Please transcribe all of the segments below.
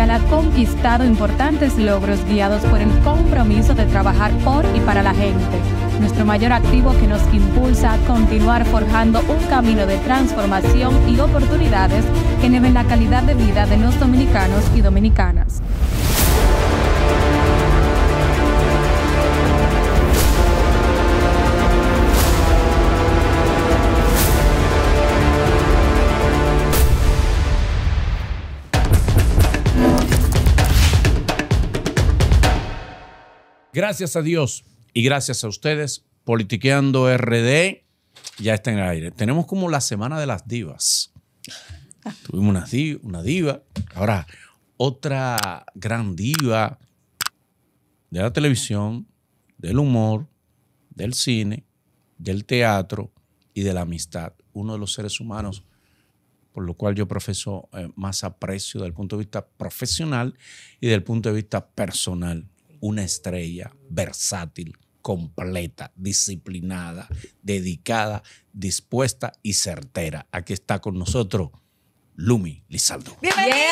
ha conquistado importantes logros guiados por el compromiso de trabajar por y para la gente, nuestro mayor activo que nos impulsa a continuar forjando un camino de transformación y oportunidades que eleven la calidad de vida de los dominicanos y dominicanas. Gracias a Dios y gracias a ustedes. Politiqueando RD ya está en el aire. Tenemos como la semana de las divas. Tuvimos una diva, una diva, ahora otra gran diva de la televisión, del humor, del cine, del teatro y de la amistad. Uno de los seres humanos por lo cual yo profeso eh, más aprecio desde el punto de vista profesional y desde el punto de vista personal una estrella versátil, completa, disciplinada, dedicada, dispuesta y certera. Aquí está con nosotros Lumi Lizaldo. ¡Bienvenida!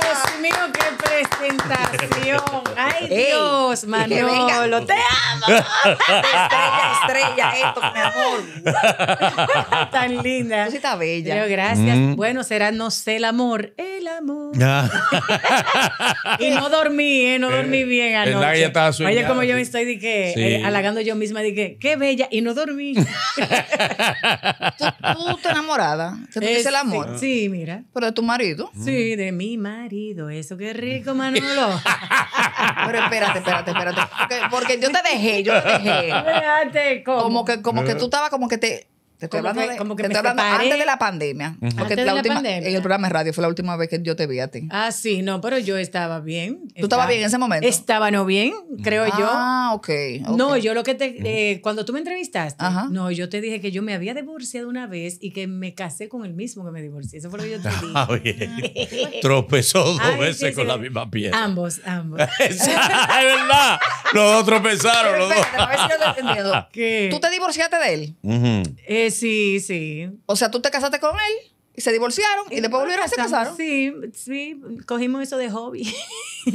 Dios mío, qué presentación. Ay, Dios, Manolo, te amo. Estrella, estrella, esto, mi amor. Tan linda. Tú sí estás bella. gracias. Mm. Bueno, será no sé el amor, el amor. Ah. y no dormí, ¿eh? No eh, dormí bien anoche. Oye, como yo me estoy dije, sí. Eh, halagando yo misma, dije, qué bella, y no dormí. ¿Tú, tú, estás enamorada. ¿Qué es, el amor? Sí, sí, mira. Pero de tu marido. Sí, de mi marido marido, eso qué rico, Manolo. Pero espérate, espérate, espérate. Porque, yo te dejé, yo te dejé. Espérate, Como que, como que tú estabas como que te te estoy hablando, que, como te estoy hablando antes de la pandemia. Uh -huh. Porque la, pandemia? en el programa de radio fue la última vez que yo te vi a ti. Ah, sí, no, pero yo estaba bien. ¿Tú estabas bien en ese momento? Estaba no bien, creo yo. Ah, ok. No, yo lo que te. Eh, cuando tú me entrevistaste, no, yo te dije que yo me había divorciado una vez y que me casé con el mismo que me divorcié. Eso fue lo que yo te ah, dije. Ah, Tropezó dos veces con la misma piedra. Ambos, ambos. es verdad. Los dos tropezaron, los dos. A ver si lo ¿Tú te divorciaste de él? Uh sí, sí. O sea, tú te casaste con él y se divorciaron y, eh, después volvieron a se casaron. Sí, sí, cogimos eso de hobby.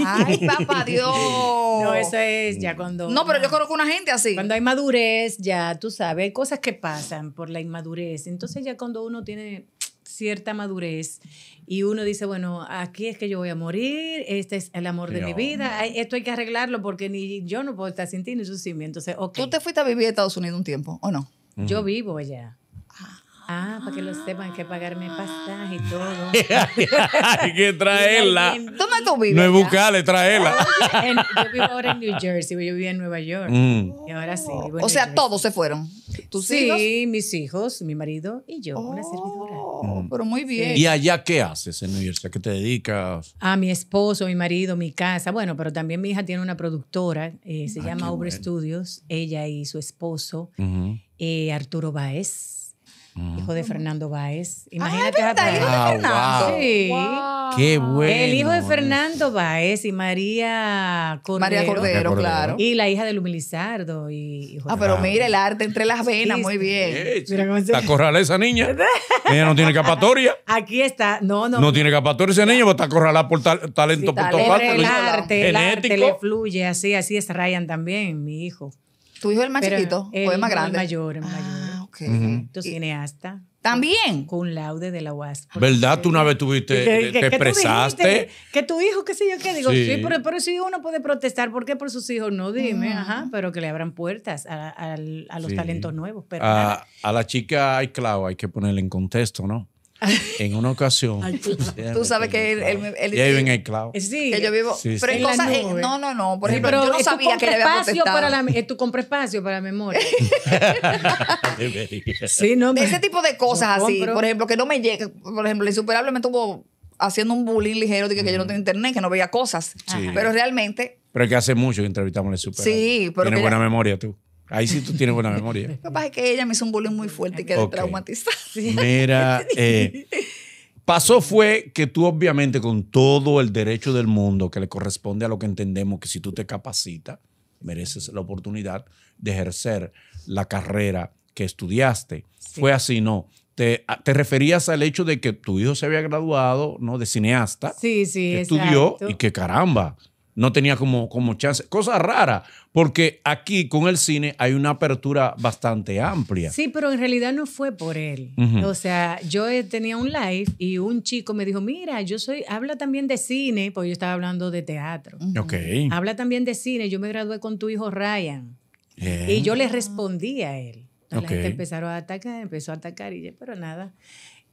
Ay, papá Dios. No, eso es ya cuando. No, pero yo conozco una gente así. Cuando hay madurez, ya tú sabes, hay cosas que pasan por la inmadurez. Entonces, ya cuando uno tiene cierta madurez y uno dice, bueno, aquí es que yo voy a morir, este es el amor de mi vida, esto hay que arreglarlo porque ni yo no puedo estar sin ti, ni sin mí. Entonces, ¿Tú te fuiste a vivir a Estados Unidos un tiempo o no? Yo vivo allá. Ah, para que lo sepan, hay que pagarme pastas y todo. hay que traerla. Toma tu vida. No es buscarle, traerla. yo vivo ahora en New Jersey, yo vivía en Nueva York. Y ahora sí. o sea, todos se fueron. ¿Tus sí, hijos? mis hijos, mi marido y yo, una oh, servidora. Pero muy bien. ¿Y allá qué haces en New Jersey? ¿A qué te dedicas? A ah, mi esposo, mi marido, mi casa. Bueno, pero también mi hija tiene una productora, eh, se ah, llama Over Studios, ella y su esposo. Ajá eh, Arturo Baez mm. hijo de Fernando Baez ah, Imagínate ah, hijo de Fernando. Ah, sí. Qué bueno. El hijo de Fernando Baez y María Cordero. María Cordero, claro. Y la hija de Lumilizardo. ah, pero mira el arte entre las venas, muy bien. Mira cómo se... esa niña. Ella no tiene capatoria Aquí está. No, no. No tiene capatoria esa niña, pero está corralada por tal, talento por El arte, el arte le fluye así, así es Ryan también, mi hijo. ¿Tu hijo es el más chiquito el más grande? El mayor, el ah, mayor. Ah, ok. cineasta. También. Con laude de la UAS. ¿Verdad? Tú una vez tuviste, eh, te expresaste. Que, tu hijo, qué sé yo qué. Digo, sí, pero, si uno puede protestar, ¿por qué por sus hijos? No dime, mm. ajá, pero que le abran puertas a, los talentos nuevos. a, la chica hay clavo, hay que ponerle en contexto, ¿no? en una ocasión. tú, sabes que él, él, vive en el cloud. Eh, que yo vivo. Sí, pero cosas, no, no, no. Por ejemplo, yo no sabía que le había la, eh, tú compras espacio para la memoria. sí, no, Ese tipo de cosas así. Por ejemplo, que no me llega. Por ejemplo, el insuperable me tuvo haciendo un bullying ligero de que, yo no tengo internet, que no veía cosas. Pero realmente. Pero es que hace mucho que entrevistamos el Insuperable Sí, pero. Tienes buena memoria tú. Ahí sí tú tienes buena memoria. pasa es que ella me hizo un bullying muy fuerte y quedé traumatizada. Mira, eh, pasó fue que tú obviamente con todo el derecho del mundo que le corresponde a lo que entendemos que si tú te capacitas, mereces la oportunidad de ejercer la carrera que estudiaste. Fue así, ¿no? Te, referías al hecho de que tu hijo se había graduado, ¿no? De cineasta. Sí, sí. Estudió y que caramba no tenía como, como chance. Cosa rara, porque aquí con el cine hay una apertura bastante amplia. Sí, pero en realidad no fue por él. O sea, yo eh, tenía un live y un chico me dijo, mira, yo soy, habla también de cine, porque yo estaba hablando de teatro. Ok. Habla también de cine, yo me gradué con tu hijo Ryan. Y yo le eh. respondí a él. La gente empezó a atacar, empezó a atacar y yo, pero nada.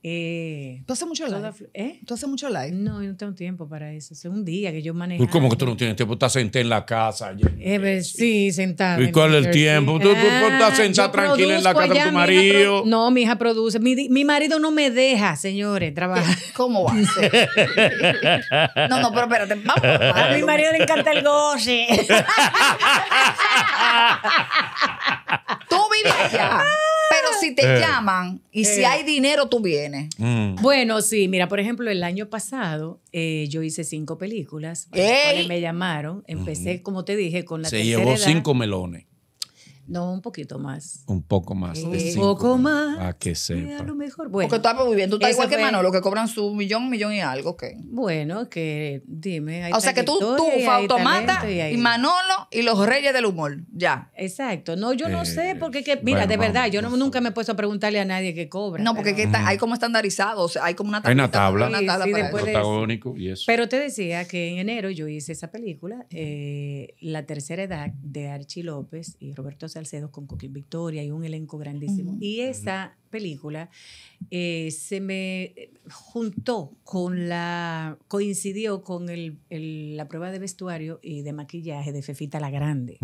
Eh, ¿Tú haces mucho live? ¿Eh? ¿Tú haces mucho live? No, yo no tengo tiempo para eso. Es un día que yo manejo. Pues, ¿Cómo que tú no tienes tiempo? Estás sentada en la casa. Eh, pues, eh, sí, sentada. ¿Y cuál es el tiempo? Tú, estás ah, sentada tranquila en la casa de tu marido. no, mi hija produce. Mi, mi, marido no me deja, señores, trabajar. ¿Cómo va no, no, pero espérate. Vamos, a mi marido le encanta el goce. tú vives allá. Pero si te eh. llaman y si eh. hay dinero, tú vienes. Mm. Bueno, sí, mira, por ejemplo, el año pasado eh, yo hice cinco películas. me llamaron. Empecé, como te dije, con la Se llevó cinco melones. No, un poquito más. Un poco más. Un eh, poco más. A ah, que sepa. A lo mejor. Bueno, Porque tú estás muy Tú estás igual que Manolo, que cobran su millón, millón y algo. Bueno, que dime. o sea que tú, tú, Automata y, Manolo y los reyes del humor. Ya. Exacto. No, yo no sé, eh, porque mira, de verdad, yo nunca me he puesto a preguntarle a nadie qué cobra. No, porque hay como estandarizado O sea, hay como una, tabla. hay una tabla. Una tabla y eso. Pero te decía que en enero yo hice esa película, eh, La Tercera Edad, de Archie López y Roberto Salcedo con Coquín Victoria y un elenco grandísimo. Y esa película eh, se me eh, juntó con la, coincidió con la prueba de vestuario y de maquillaje de Fefita la Grande.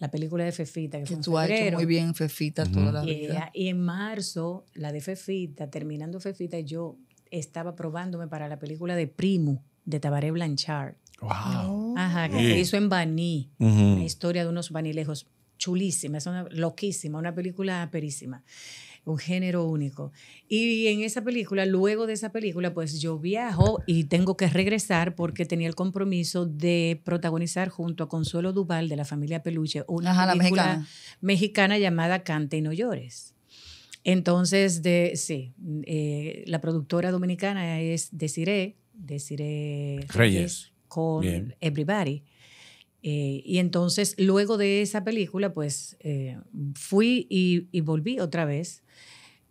La película de Fefita, que, hecho muy bien Fefita toda la vida. y en marzo, la de Fefita, terminando Fefita, yo estaba probándome para la película de Primo, de Tabaré Blanchard. Wow. Oh. Ajá, que hizo en Baní, la historia de unos banilejos chulísima, es una loquísima, una película perísima, un género único. Y en esa película, luego de esa película, pues yo viajo y tengo que regresar porque tenía el compromiso de protagonizar junto a Consuelo Duval de la familia Peluche una película mexicana. llamada Cante y no llores. Entonces, de, sí, eh, la productora dominicana es Desiree, Desiree Reyes, con Everybody. Eh, y entonces, luego de esa película, pues eh, fui y, volví otra vez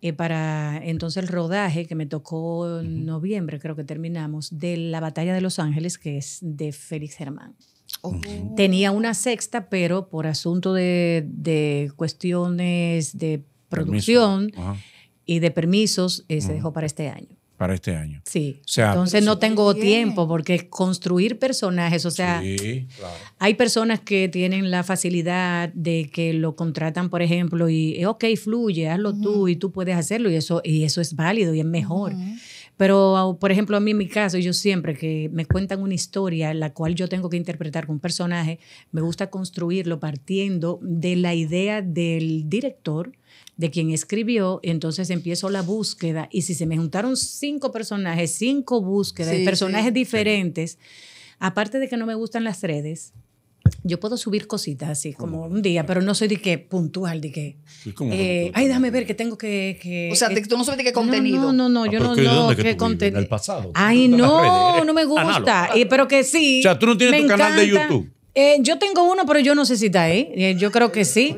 eh, para entonces el rodaje que me tocó en noviembre, creo que terminamos, de la Batalla de Los Ángeles, que es de Félix Germán. Oh. Tenía una sexta, pero por asunto de cuestiones de producción y de permisos, se dejó para este año para este año. Sí. sea, Entonces no tengo tiempo porque construir personajes, o sea, hay personas que tienen la facilidad de que lo contratan, por ejemplo, y eh, ok, fluye, hazlo tú y tú puedes hacerlo y eso, y eso es válido y es mejor. Pero, por ejemplo, a mí en mi caso, yo siempre que me cuentan una historia en la cual yo tengo que interpretar con un personaje, me gusta construirlo partiendo de la idea del director, de quien escribió, entonces empiezo la búsqueda y si se me juntaron cinco personajes, cinco búsquedas, de personajes diferentes, aparte de que no me gustan las redes, yo puedo subir cositas así como un día, pero no soy de qué puntual, de que. Eh, ay, déjame ver que tengo que. o sea, tú no sabes de qué contenido. No, no, no, ah, yo no. no qué contenido. El pasado. Ay, no, no me gusta. pero que sí. O sea, tú no tienes tu canal de YouTube. Eh, yo tengo uno, pero yo no sé si está ahí. Eh, yo creo que sí.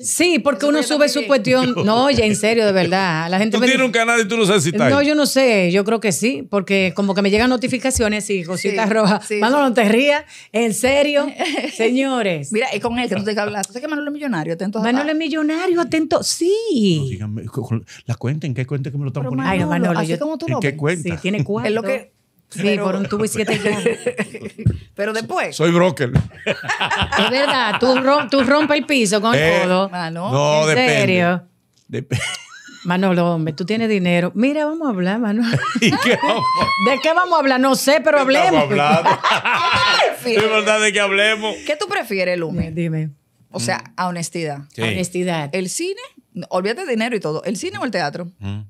Sí, porque uno sube su cuestión. No, oye, en serio, de verdad. La gente tú me tienes un canal y tú no sabes si está ahí. No, yo no sé. Yo creo que sí, porque como que me llegan notificaciones y cositas sí, rojas. Manolo, no te rías. En serio, señores. Mira, es con él que tú te ¿Tú ¿Sabes que Manolo es millonario? Atento Manolo es millonario, atento. Sí. díganme, la cuenta, ¿en qué cuenta que me lo están poniendo? Ay, Manolo. Así como tú qué ves? Sí, tiene cuatro. Es lo que Sí, por un tubo y siete gomas. Pero después. Soy broker. Es verdad, tú, rom, tú rompes el piso con eh, todo. el ah, no, ¿en serio? Manolo, hombre, tú tienes dinero. Mira, vamos a hablar, Manolo. ¿De qué vamos a hablar? No sé, pero hablemos. ¿Qué Es verdad de que hablemos. ¿Qué tú prefieres, Lume? Dime. O sea, a mm. honestidad. Honestidad. ¿El cine? Olvídate de dinero y todo. ¿El cine o el teatro? Mm.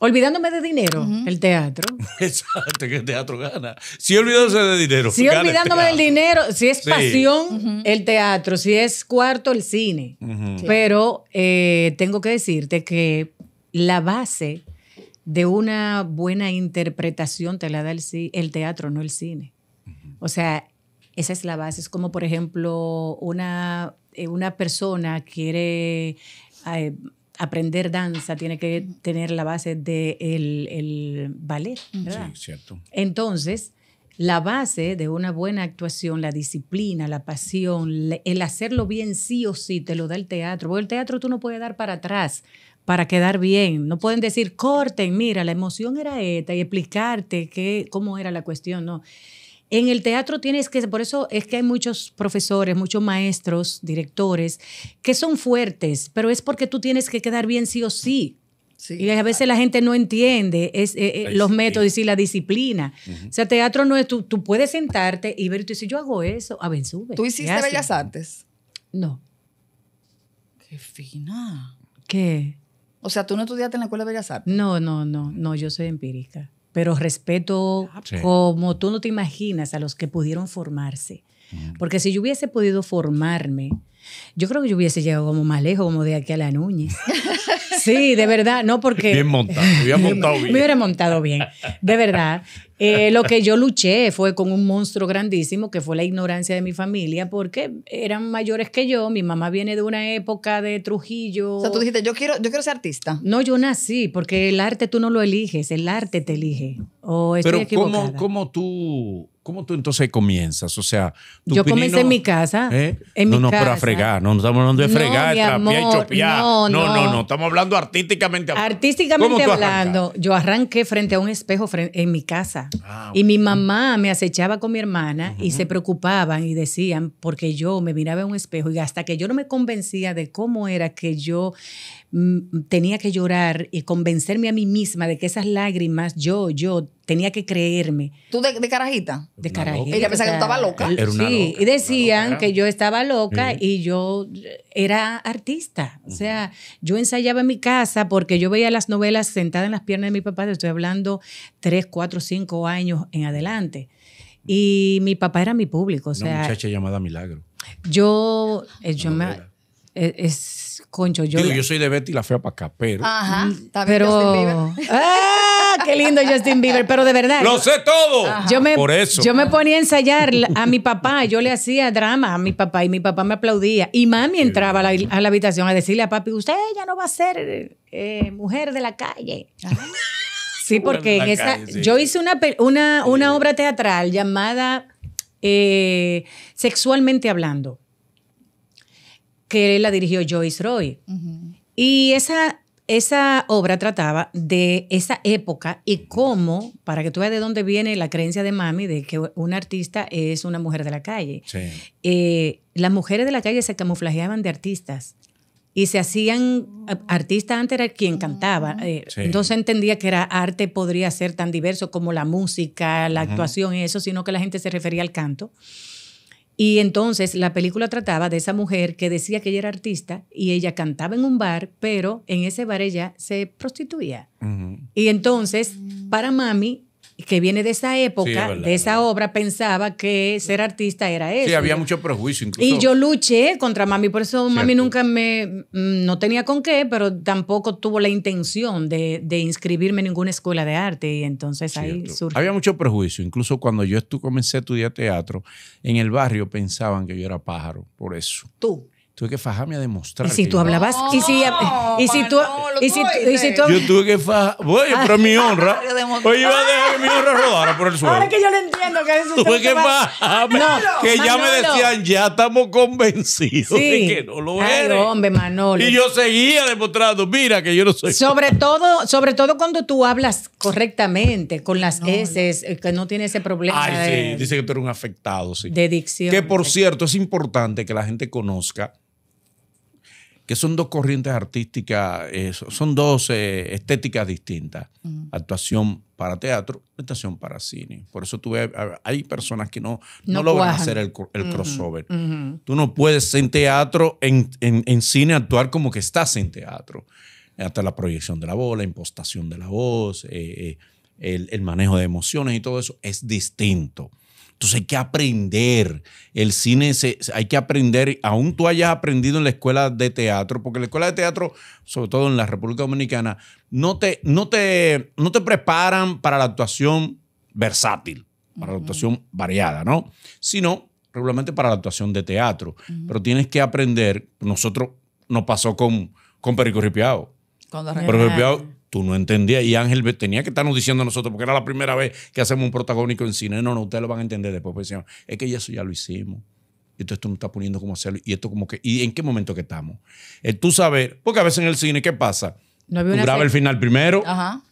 Olvidándome de dinero, el teatro. Exacto, que el teatro gana. Si olvidándose de dinero. Si olvidándome del dinero, si es pasión, el teatro, si es cuarto, el cine. Pero eh, tengo que decirte que la base de una buena interpretación te la da el, el teatro, no el cine. O sea, esa es la base. Es como, por ejemplo, una, eh, una persona quiere... Eh, aprender danza tiene que tener la base del de el, ballet. ¿verdad? Sí, cierto. Entonces, la base de una buena actuación, la disciplina, la pasión, el hacerlo bien sí o sí, te lo da el teatro. Porque el teatro tú no puedes dar para atrás para quedar bien. No pueden decir, corten, mira, la emoción era esta y explicarte qué, cómo era la cuestión. No en el teatro tienes que, por eso es que hay muchos profesores, muchos maestros, directores, que son fuertes, pero es porque tú tienes que quedar bien sí o sí. Y a veces la gente no entiende eh, eh, los métodos y la disciplina. O sea, teatro no es, tú, puedes sentarte y ver, y tú dices, yo hago eso, a ver, sube. ¿Tú hiciste Bellas Artes? No. Qué fina. ¿Qué? O sea, ¿tú no estudiaste en la Escuela de Bellas Artes? No, no, no, no, yo soy empírica pero respeto ah, pues. como tú no te imaginas a los que pudieron formarse. Porque si yo hubiese podido formarme, yo creo que yo hubiese llegado como más lejos, como de aquí a la Núñez. Sí, de verdad, no porque... Bien montado, montado bien. Me hubiera montado bien, de verdad. Eh, lo que yo luché fue con un monstruo grandísimo que fue la ignorancia de mi familia porque eran mayores que yo. Mi mamá viene de una época de Trujillo. O sea, tú dijiste, yo quiero, yo quiero ser artista. No, yo nací porque el arte tú no lo eliges, el arte te elige. Pero ¿cómo, ¿cómo tú ¿Cómo tú entonces comienzas? O sea, yo comencé en mi casa. ¿Eh? no, no, pero fregar. No, no estamos hablando de fregar, no, y chopear. No no, no no, no, Estamos hablando artísticamente hablando. Artísticamente hablando, yo arranqué frente a un espejo en mi casa. Ah, y mi mamá me acechaba con mi hermana y se preocupaban y decían, porque yo me miraba en un espejo y hasta que yo no me convencía de cómo era que yo tenía que llorar y convencerme a mí misma de que esas lágrimas, yo, yo tenía que creerme. ¿Tú de, carajita? De carajita. Ella pensaba que tú estabas loca. sí, y decían que yo estaba loca y yo era artista. O sea, yo ensayaba en mi casa porque yo veía las novelas sentada en las piernas de mi papá, estoy hablando tres, cuatro, cinco años en adelante. Y mi papá era mi público. una muchacha llamada Milagro. Yo, eh, yo me, e, es, concho. Yo, Digo, yo soy de Betty la fea para acá, pero. Ajá. Mm, pero. ¡Ah! ¡Qué lindo Justin Bieber! Pero de verdad. ¡Lo sé todo! Yo me, Yo me ponía a ensayar a mi papá. Yo le hacía drama a mi papá y mi papá me aplaudía. Y mami entraba a la, habitación a decirle a papi: Usted ya no va a ser eh, mujer de la calle. Ah. Sí, porque yo hice una, una, obra teatral llamada eh, Sexualmente Hablando que la dirigió Joyce Roy. Y esa, esa obra trataba de esa época y cómo, para que tú veas de dónde viene la creencia de mami de que una artista es una mujer de la calle. Eh, las mujeres de la calle se camuflajeaban de artistas y se hacían artistas antes era quien cantaba eh, entonces entendía que era arte podría ser tan diverso como la música la actuación y eso sino que la gente se refería al canto y entonces la película trataba de esa mujer que decía que ella era artista y ella cantaba en un bar, pero en ese bar ella se prostituía. Y entonces, mm. para mami, que viene de esa época, de esa obra, pensaba que ser artista era eso. Sí, había mucho prejuicio incluso. Y yo luché contra mami, por eso mami nunca me, mm, no tenía con qué, pero tampoco tuvo la intención de, inscribirme en ninguna escuela de arte y entonces ahí surgió. Había mucho prejuicio, incluso cuando yo comencé a estudiar teatro, en el barrio pensaban que yo era pájaro, por eso. Tú tuve que fajarme a demostrar. Y si tú hablabas, y si, y si tú, y si, y si tú, yo tuve que fajar, oye, pero mi honra, Pues iba a dejar mi honra rodar por el suelo. Ahora que yo lo entiendo, que eso tuve que fajarme, que ya me decían, ya estamos convencidos de que no lo eres. hombre, Manolo. Y yo seguía demostrando, mira que yo no soy. Sobre todo, sobre todo cuando tú hablas correctamente con las S, eh, que no tiene ese problema. Ay, sí, dice que tú eres un afectado, sí. De dicción. Que por cierto es importante que la gente conozca que son dos corrientes artísticas, eh, son dos eh, estéticas distintas. Mm. Actuación para teatro, actuación para cine. Por eso tú hay personas que no, no, van logran hacer el, mm-hmm. crossover. Mm-hmm. Tú no puedes en teatro, en, cine actuar como que estás en teatro. Hasta la proyección de la voz, la impostación de la voz, eh, el, el, manejo de emociones y todo eso es distinto. Entonces hay que aprender. El cine hay que aprender, aún tú hayas aprendido en la escuela de teatro, porque la escuela de teatro, sobre todo en la República Dominicana, no te, no te, no te preparan para la actuación versátil, para la actuación variada, ¿no? Sino regularmente para la actuación de teatro. Pero tienes que aprender, nosotros nos pasó con, con Perico Ripiao. Cuando Perico Ripiao tú no entendías. Y Ángel tenía que estarnos diciendo nosotros, porque era la primera vez que hacemos un protagónico en cine. No, no, ustedes lo van a entender después. Pues, es que ya eso ya lo hicimos. Y entonces tú no estás poniendo cómo hacerlo. Y esto como que, ¿y en qué momento que estamos? Eh, tú saber, porque a veces en el cine, ¿qué pasa? tú el final primero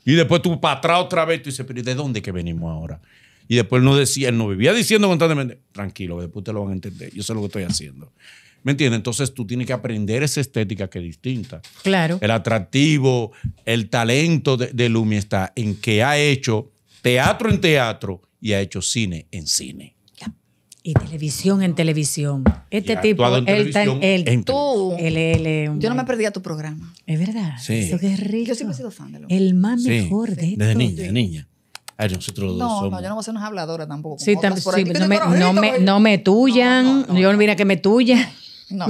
y después tú para atrás otra vez. Tú dices, pero de dónde que venimos ahora? Y después no decía, él no vivía diciendo constantemente, tranquilo, después te lo van a entender. Yo sé lo que estoy haciendo. ¿Me entiendes? Entonces tú tienes que aprender esa estética que es distinta. Claro. El atractivo, el talento de, de Lumi está en que ha hecho teatro en teatro y ha hecho cine en cine. Y televisión en televisión. Este tipo, él está en tú. el, yo no me perdía tu programa. Es verdad. Sí. Eso que es rico. Yo siempre he sido fan de lo El más mejor de todos. Desde niña, de niña. nosotros no, no, yo no voy a ser una habladora tampoco. Sí, no, me, no, me, no me tuyan. yo no vine a que me tuyan. No.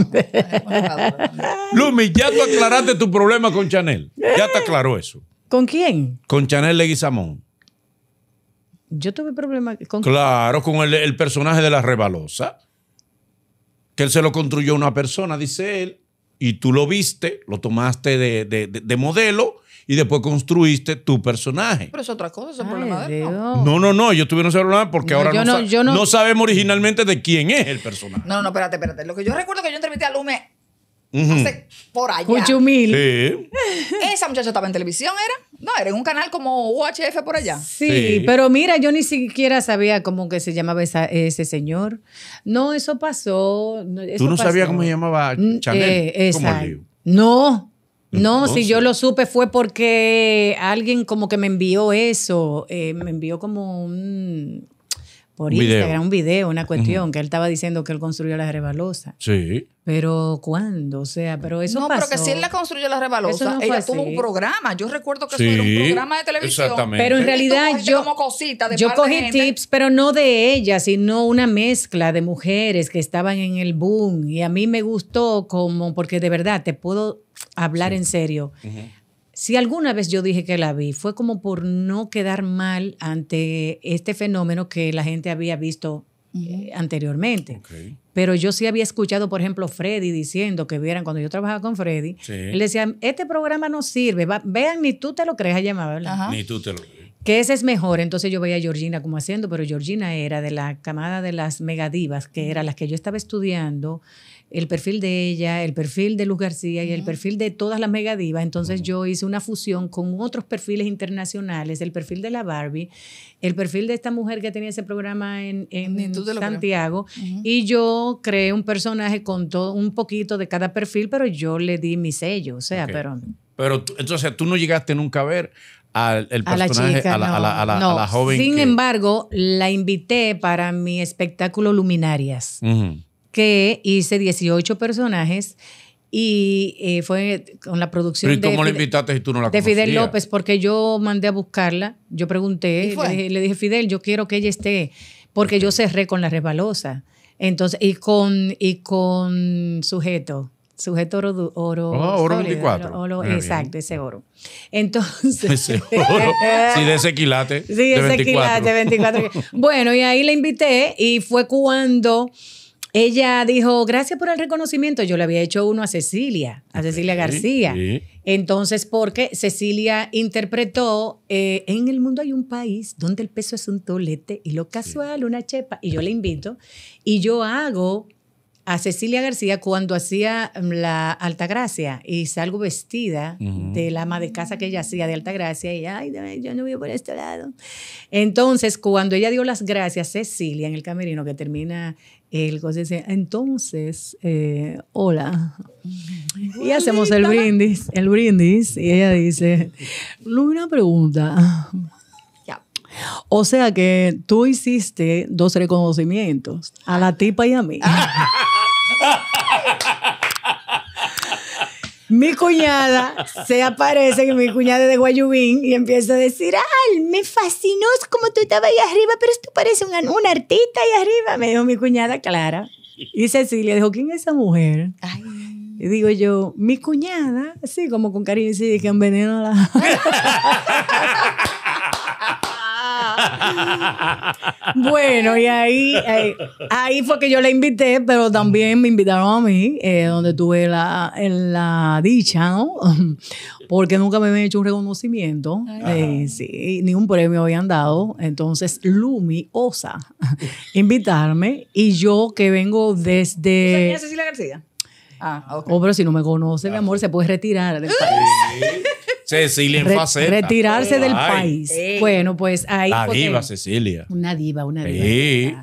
Lumi, ya tú aclaraste tu problema con Chanel. Ya te aclaró eso. ¿Con quién? Con Chanel Leguizamón. Yo tuve problema con. Claro, con el, personaje de la rebalosa. Que él se lo construyó a una persona, dice él, y tú lo viste, lo tomaste de modelo y después construiste tu personaje. Pero es otra cosa, es un problema de él, ¿no? No, no, no, yo tuvieron ese problema porque ahora no, sabemos originalmente de quién es el personaje. No, no, espérate, espérate. Lo que yo recuerdo que yo entrevisté a Lume hace por allá. humilde. Sí. Esa muchacha estaba en televisión, ¿era? No, era en un canal como UHF por allá. Sí, pero mira, yo ni siquiera sabía cómo que se llamaba ese señor. No, eso pasó. ¿Tú no sabías cómo se llamaba mm, Chanel? Eh, exacto. No. No, si yo lo supe fue porque alguien como que me envió eso, eh, me envió como un, por Instagram, un video, una cuestión, que él estaba diciendo que él construyó la rebalosa. Sí. Pero ¿cuándo? O sea, pero eso no. pero que si él la construyó la rebalosa, no ella tuvo un programa. Yo recuerdo que eso era un programa de televisión. Exactamente. Pero en realidad yo, yo cogí tips, pero no de ella, sino una mezcla de mujeres que estaban en el boom. Y a mí me gustó como, porque de verdad te puedo hablar en serio. Ajá. Si alguna vez yo dije que la vi, fue como por no quedar mal ante este fenómeno que la gente había visto eh, anteriormente. Pero yo sí había escuchado, por ejemplo, Freddy diciendo que vieran, cuando yo trabajaba con Freddy, le él decía, este programa no sirve, vean, ni tú te lo creas, llamaba, Ni tú te lo crees que ese es mejor. Entonces yo veía a Georgina como haciendo, pero Georgina era de la camada de las megadivas, que era las que yo estaba estudiando el perfil de ella, el perfil de Luz García y el perfil de todas las megadivas. Entonces yo hice una fusión con otros perfiles internacionales, el perfil de la Barbie, el perfil de esta mujer que tenía ese programa en, en, Santiago, y yo creé un personaje con todo, un poquito de cada perfil, pero yo le di mi sello, o sea, pero... Pero entonces tú no llegaste nunca a ver al el personaje, a la, joven. Sin embargo, la invité para mi espectáculo Luminarias que hice 18 personajes y eh, fue con la producción ¿Pero cómo de, invitaste si tú no la de Fidel López, porque yo mandé a buscarla, yo pregunté, le dije, le dije, Fidel, yo quiero que ella esté, porque yo cerré con la resbalosa. Entonces, y con, y con sujeto, sujeto oro. Ah, oro, oro 24. Oro, exacto, ese oro. Entonces. Ese oro. sí, de ese quilate. Sí, ese 24. 24. bueno, y ahí la invité y fue cuando ella dijo, gracias por el reconocimiento. Yo le había hecho uno a Cecilia, a Cecilia García. Entonces, porque Cecilia interpretó, eh, en el mundo hay un país donde el peso es un tolete y lo casual, una chepa. Y yo le invito y yo hago a Cecilia García cuando hacía mm, la alta gracia y salgo vestida de la ama de casa que ella hacía de alta gracia y ay, yo no voy por este lado. Entonces, cuando ella dio las gracias, Cecilia en el camerino que termina el dice, entonces, eh, hola. Y hacemos el brindis, el brindis, y ella dice, una pregunta. O sea que tú hiciste dos reconocimientos, a la tipa y a mí. mi cuñada se aparece, que mi cuñada de Guayubín, y empieza a decir, ¡ay, me fascinó como tú estabas ahí arriba, pero esto parece un, artista ahí arriba! Me dijo mi cuñada Clara. Y Cecilia dijo, ¿quién es esa mujer? Y digo yo, mi cuñada, así como con cariño, sí, que a la... bueno, y ahí, ahí, fue que yo la invité, pero también me invitaron a mí, eh, donde tuve la, la dicha, ¿no? Porque nunca me habían hecho un reconocimiento, eh, ni un premio habían dado. Entonces, Lumi osa invitarme y yo que vengo desde... Cecilia García? Ah, okay. Oh, pero si no me conoce, mi ah, amor, se puede retirar del país. Cecilia en faceta. Retirarse del país. Bueno, pues ahí. La diva Cecilia. Una diva, una diva. Sí.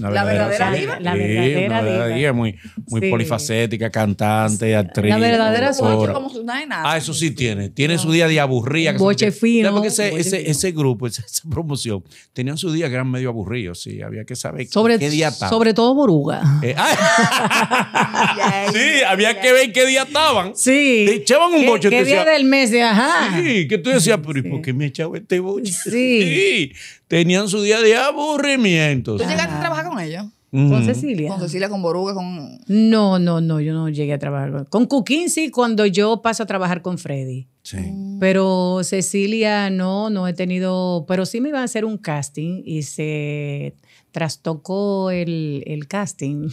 La, verdadera, diva. la verdadera, diva. Muy, muy polifacética, cantante, actriz. La verdadera es como su nada. Ah, eso sí tiene. Tiene su día de aburrida. Boche Porque ese, ese, grupo, esa, promoción, tenían su día que eran medio aburridos, sí. Había que saber qué día estaba. Sobre todo Boruga. Eh, ah. sí, había que ver qué día estaban. Sí. echaban un boche. ¿Qué día del mes? ajá. Sí, que tú decías, pero ¿y por qué me echaba este boche? Sí. sí tenían su día de aburrimiento. ¿Tú llegaste a trabajar con ella? Mm. ¿Con Cecilia? Con Cecilia, con Boruga, con... No, no, no, yo no llegué a trabajar con... Con Cuquín sí, cuando yo paso a trabajar con Freddy. Sí. Mm. Pero Cecilia no, no he tenido... Pero sí me iban a hacer un casting y se trastocó el, casting.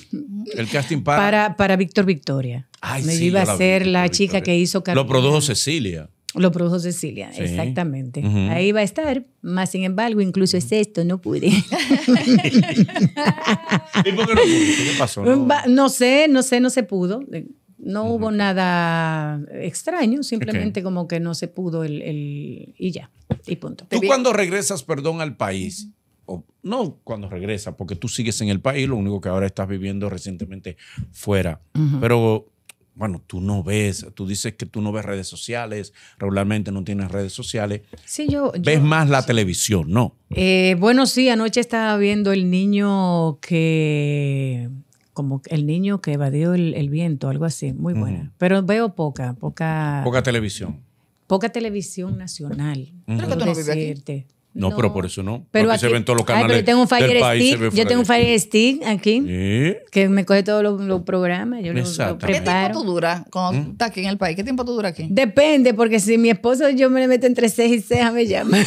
El casting para... Para, Víctor Victoria. Ay, me iba a hacer la, chica que hizo... Lo produjo Cecilia. Lo produjo Cecilia, exactamente. Ahí va a estar, más sin embargo, incluso es esto, no pude. ¿Y por qué no ¿Qué pasó? No? sé, no sé, no se pudo. No hubo nada extraño, simplemente como que no se pudo el, y ya, y punto. Tú cuando regresas, perdón, al país, O, no cuando regresa, porque tú sigues en el país, lo único que ahora estás viviendo recientemente fuera. Pero bueno, tú no ves, tú dices que tú no ves redes sociales, regularmente no tienes redes sociales. Sí, yo. Ves más la televisión, ¿no? Eh, bueno, sí, anoche estaba viendo el niño que. Como el niño que evadió el, viento, algo así, muy buena. Pero veo poca, poca. Poca televisión. Poca televisión nacional. no aquí. No, pero por eso no. Pero se ven todos los canales. yo tengo un Fire país, Stick. Yo tengo un Fire Stick aquí. Que me coge todos los, programas. Yo preparo. ¿Qué tiempo tú duras cuando ¿Mm? estás aquí en el país? ¿Qué tiempo tú duras aquí? Depende, porque si mi esposo yo me le meto entre seis y seis me llama.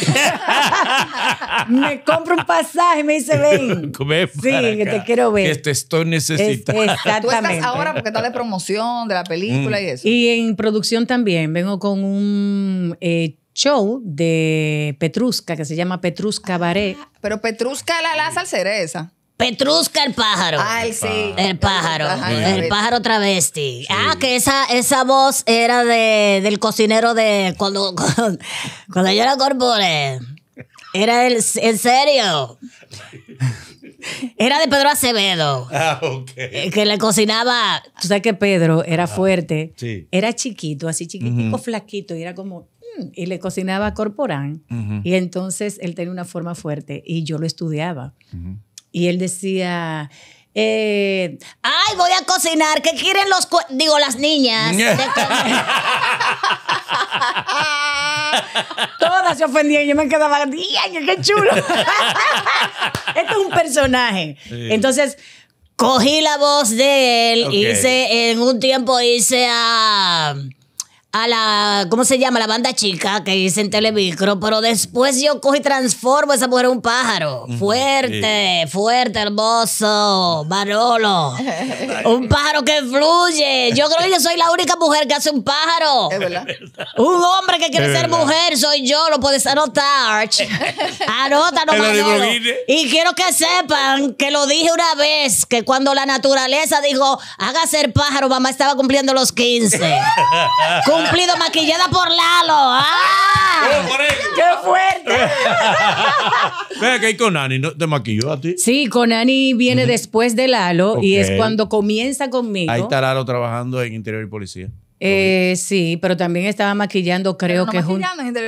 me compro un pasaje y me dice, ven. sí, que te quiero ver. Que te estoy necesitando. exactamente. Tú estás ahora porque estás de promoción, de la película mm. y eso. Y en producción también. Vengo con un eh, show de Petrusca, que se llama Petrusca Baré. Ah, pero Petrusca la, la salsera esa. Petrusca el pájaro. Ay, sí. El pájaro. el pájaro travesti. Ah, que esa, esa voz era del cocinero de. Cuando, cuando, yo era corpore. Era el. En serio. Era de Pedro Acevedo. Ah, eh, Que le cocinaba. Tú sabes que Pedro era ah, fuerte. sí. Era chiquito, así chiquitico, flaquito, y era como y le cocinaba corporán. Y entonces él tenía una forma fuerte y yo lo estudiaba. Y él decía, eh, ay, voy a cocinar, ¿qué quieren los, digo, las niñas? Todas se ofendían, y yo me quedaba, qué chulo! Esto es un personaje. Entonces, cogí la voz de él, hice, en un tiempo hice a a la, ¿cómo se llama? La banda chica que hice en Telemicro, pero después yo cojo y transformo a esa mujer en un pájaro. Fuerte, fuerte, hermoso, Manolo. un pájaro que fluye. Yo creo que soy la única mujer que hace un pájaro. Un hombre que quiere ser mujer soy yo, lo puedes anotar. Anota Manolo. Y quiero que sepan que lo dije una vez, que cuando la naturaleza dijo, haga ser pájaro, mamá estaba cumpliendo los 15. cumplido maquillada por Lalo. ¡Ah! ¡Qué fuerte! Vea que hay Conani no te maquilló a ti. Sí, Conani viene después de Lalo y es cuando comienza conmigo. Ahí está Lalo trabajando en interior y policía. Eh, sí, pero también estaba maquillando, creo que no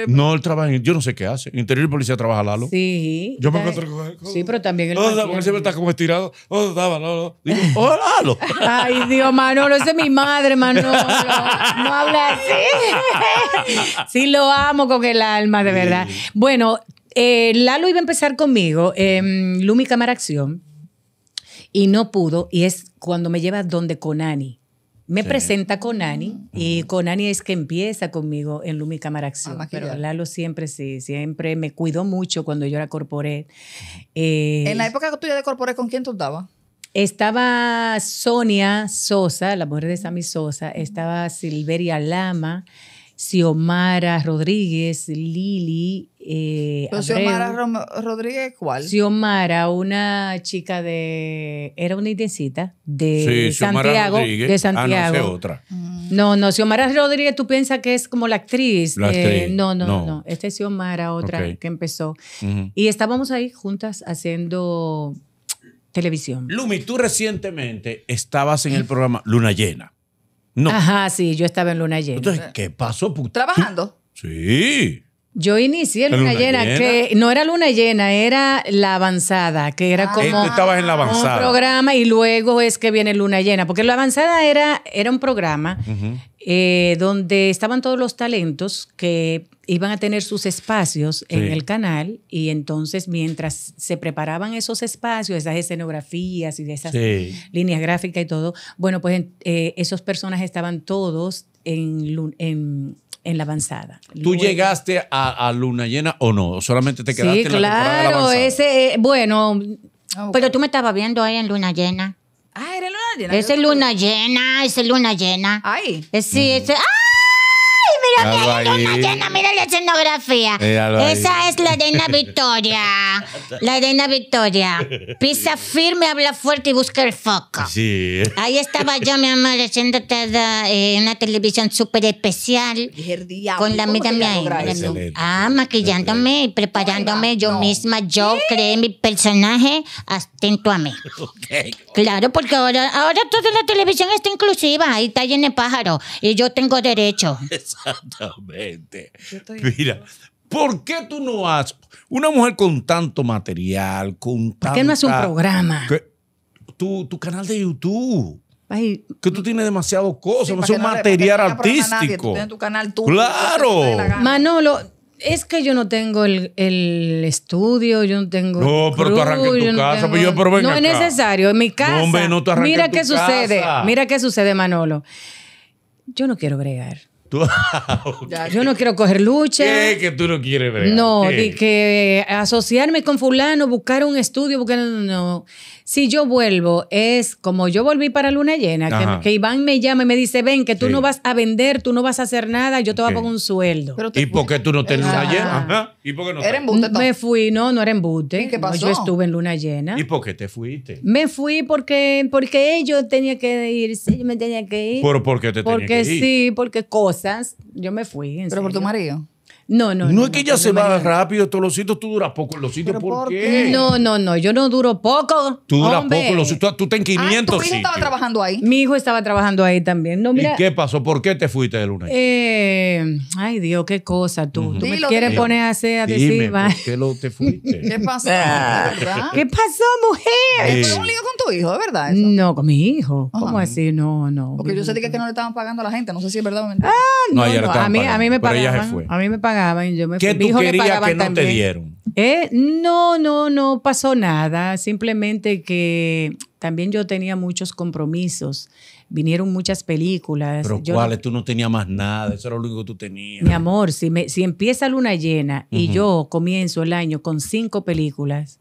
No, él trabaja Yo no sé qué hace. Interior y policía trabaja Lalo. Sí. Yo me encuentro con él. Sí, pero también él Oh, porque siempre está como estirado. Oh, no, no. Digo, oh, Lalo. Ay, Dios, Manolo, esa es mi madre, Manolo. No habla así. Sí, lo amo con el alma, de verdad. Bueno, eh, Lalo iba a empezar conmigo, en Lumi Cámara Acción, y no pudo, y es cuando me lleva donde con Annie. Me presenta con Ani y con Ani es que empieza conmigo en Lumi Acción. Ah, pero Lalo siempre sí, siempre me cuidó mucho cuando yo era corporé. Eh, en la época que tú ya de corporé, ¿con quién tú estabas? Estaba Sonia Sosa, la mujer de Sammy Sosa, estaba Silveria Lama, Xiomara Rodríguez, Lili. Eh, Xiomara Rodríguez, ¿cuál? Xiomara, una chica de. Era una idecita de sí, Santiago. Rodríguez. De ah, Santiago. no, otra. Mm. no, no, Xiomara Rodríguez, tú piensas que es como la actriz. Eh, no, no, no, no, Esta es Xiomara, otra que empezó. Y estábamos ahí juntas haciendo televisión. Lumi, tú recientemente estabas en el programa Luna Llena. No. Ajá, sí, yo estaba en luna llena. Entonces, ¿qué pasó? ¿Trabajando? Sí. Yo inicié luna, llena, que no era luna llena, era la avanzada, que era ah. como este, en la un programa y luego es que viene luna llena, porque la avanzada era, era un programa eh, donde estaban todos los talentos que iban a tener sus espacios en el canal y entonces mientras se preparaban esos espacios, esas escenografías y esas líneas gráficas y todo, bueno, pues eh, esos personas estaban todos en, la avanzada. ¿Tú llegaste a, Luna Llena o no? solamente te quedaste sí, en la claro, ese, eh, bueno, ah, pero tú me estabas viendo ahí en Luna Llena. Ah, era Luna Llena. Ese es Luna Llena, ese es Luna Llena. Ay. Eh, sí, ese, ¡ah! mira la escenografía. Esa es la reina Victoria. La reina Victoria. Pisa firme, habla fuerte y busca el foco. Sí. Ahí estaba yo, mi amor, haciendo eh, una televisión súper especial. Con la mi mía. Ah, maquillándome y preparándome yo misma. Yo creé mi personaje atento a mí. Claro, porque ahora, ahora toda la televisión está inclusiva Ahí está llena de pájaros. Y yo tengo derecho. Exacto. Exactamente. Mira, ¿por qué tú no has una mujer con tanto material, con tanto... ¿Por qué no hace un programa? tu, canal de YouTube. que tú tienes demasiado cosas, sí, un material artístico. tú tu canal, tú, claro. Manolo, es que yo no tengo el, estudio, yo no tengo. No, pero tú tu casa, no yo, No pues, es necesario, en mi casa. mira qué sucede, mira qué sucede, Manolo. Yo no quiero agregar yo no quiero coger lucha. ¿Qué? Que tú no quieres No, que asociarme con fulano, buscar un estudio, buscar... No si yo vuelvo, es como yo volví para Luna Llena, que, Iván me llama y me dice, ven, que tú no vas a vender, tú no vas a hacer nada, yo te voy a poner un sueldo. ¿Y por qué tú no estás en Luna Llena? no Me fui, no, no era en ¿Y yo estuve en Luna Llena. ¿Y por qué te fuiste? Me fui porque, porque yo tenía que ir, yo me tenía que ir. por qué te porque que ir? Porque sí, porque cosas. Yo me fui. ¿Pero por tu marido? No, no. No, no es que ella se va rápido todos los sitios, tú duras poco en los sitios. ¿Por, qué? No, no, no, yo no duro poco. Tú duras poco en los sitios, tú estás en 500 ah, ¿Tu hijo estaba trabajando ahí? Mi hijo estaba trabajando ahí también. No, mira, ¿Y qué pasó? ¿Por qué te fuiste de lunes? Eh, ay, Dios, qué cosa tú. Tú me quieres poner a hacer a decir, qué lo te fuiste? ¿Qué pasó? ¿Qué pasó, mujer? ¿Fue un lío con tu hijo, de verdad? Eso? No, con mi hijo. ¿Cómo así? No, no. Porque yo sé que no le estaban pagando a la gente, no sé si es verdad o mentira. Ah, no, A, mí, me pagaban. A mí me pagaron. ¿Qué tú querías que no te dieron? Eh, no, no, no pasó nada. Simplemente que también yo tenía muchos compromisos. Vinieron muchas películas. Pero ¿cuáles? Tú no tenías más nada. Eso era lo único que tú tenías. Mi amor, si, me, si empieza Luna Llena y yo comienzo el año con cinco películas,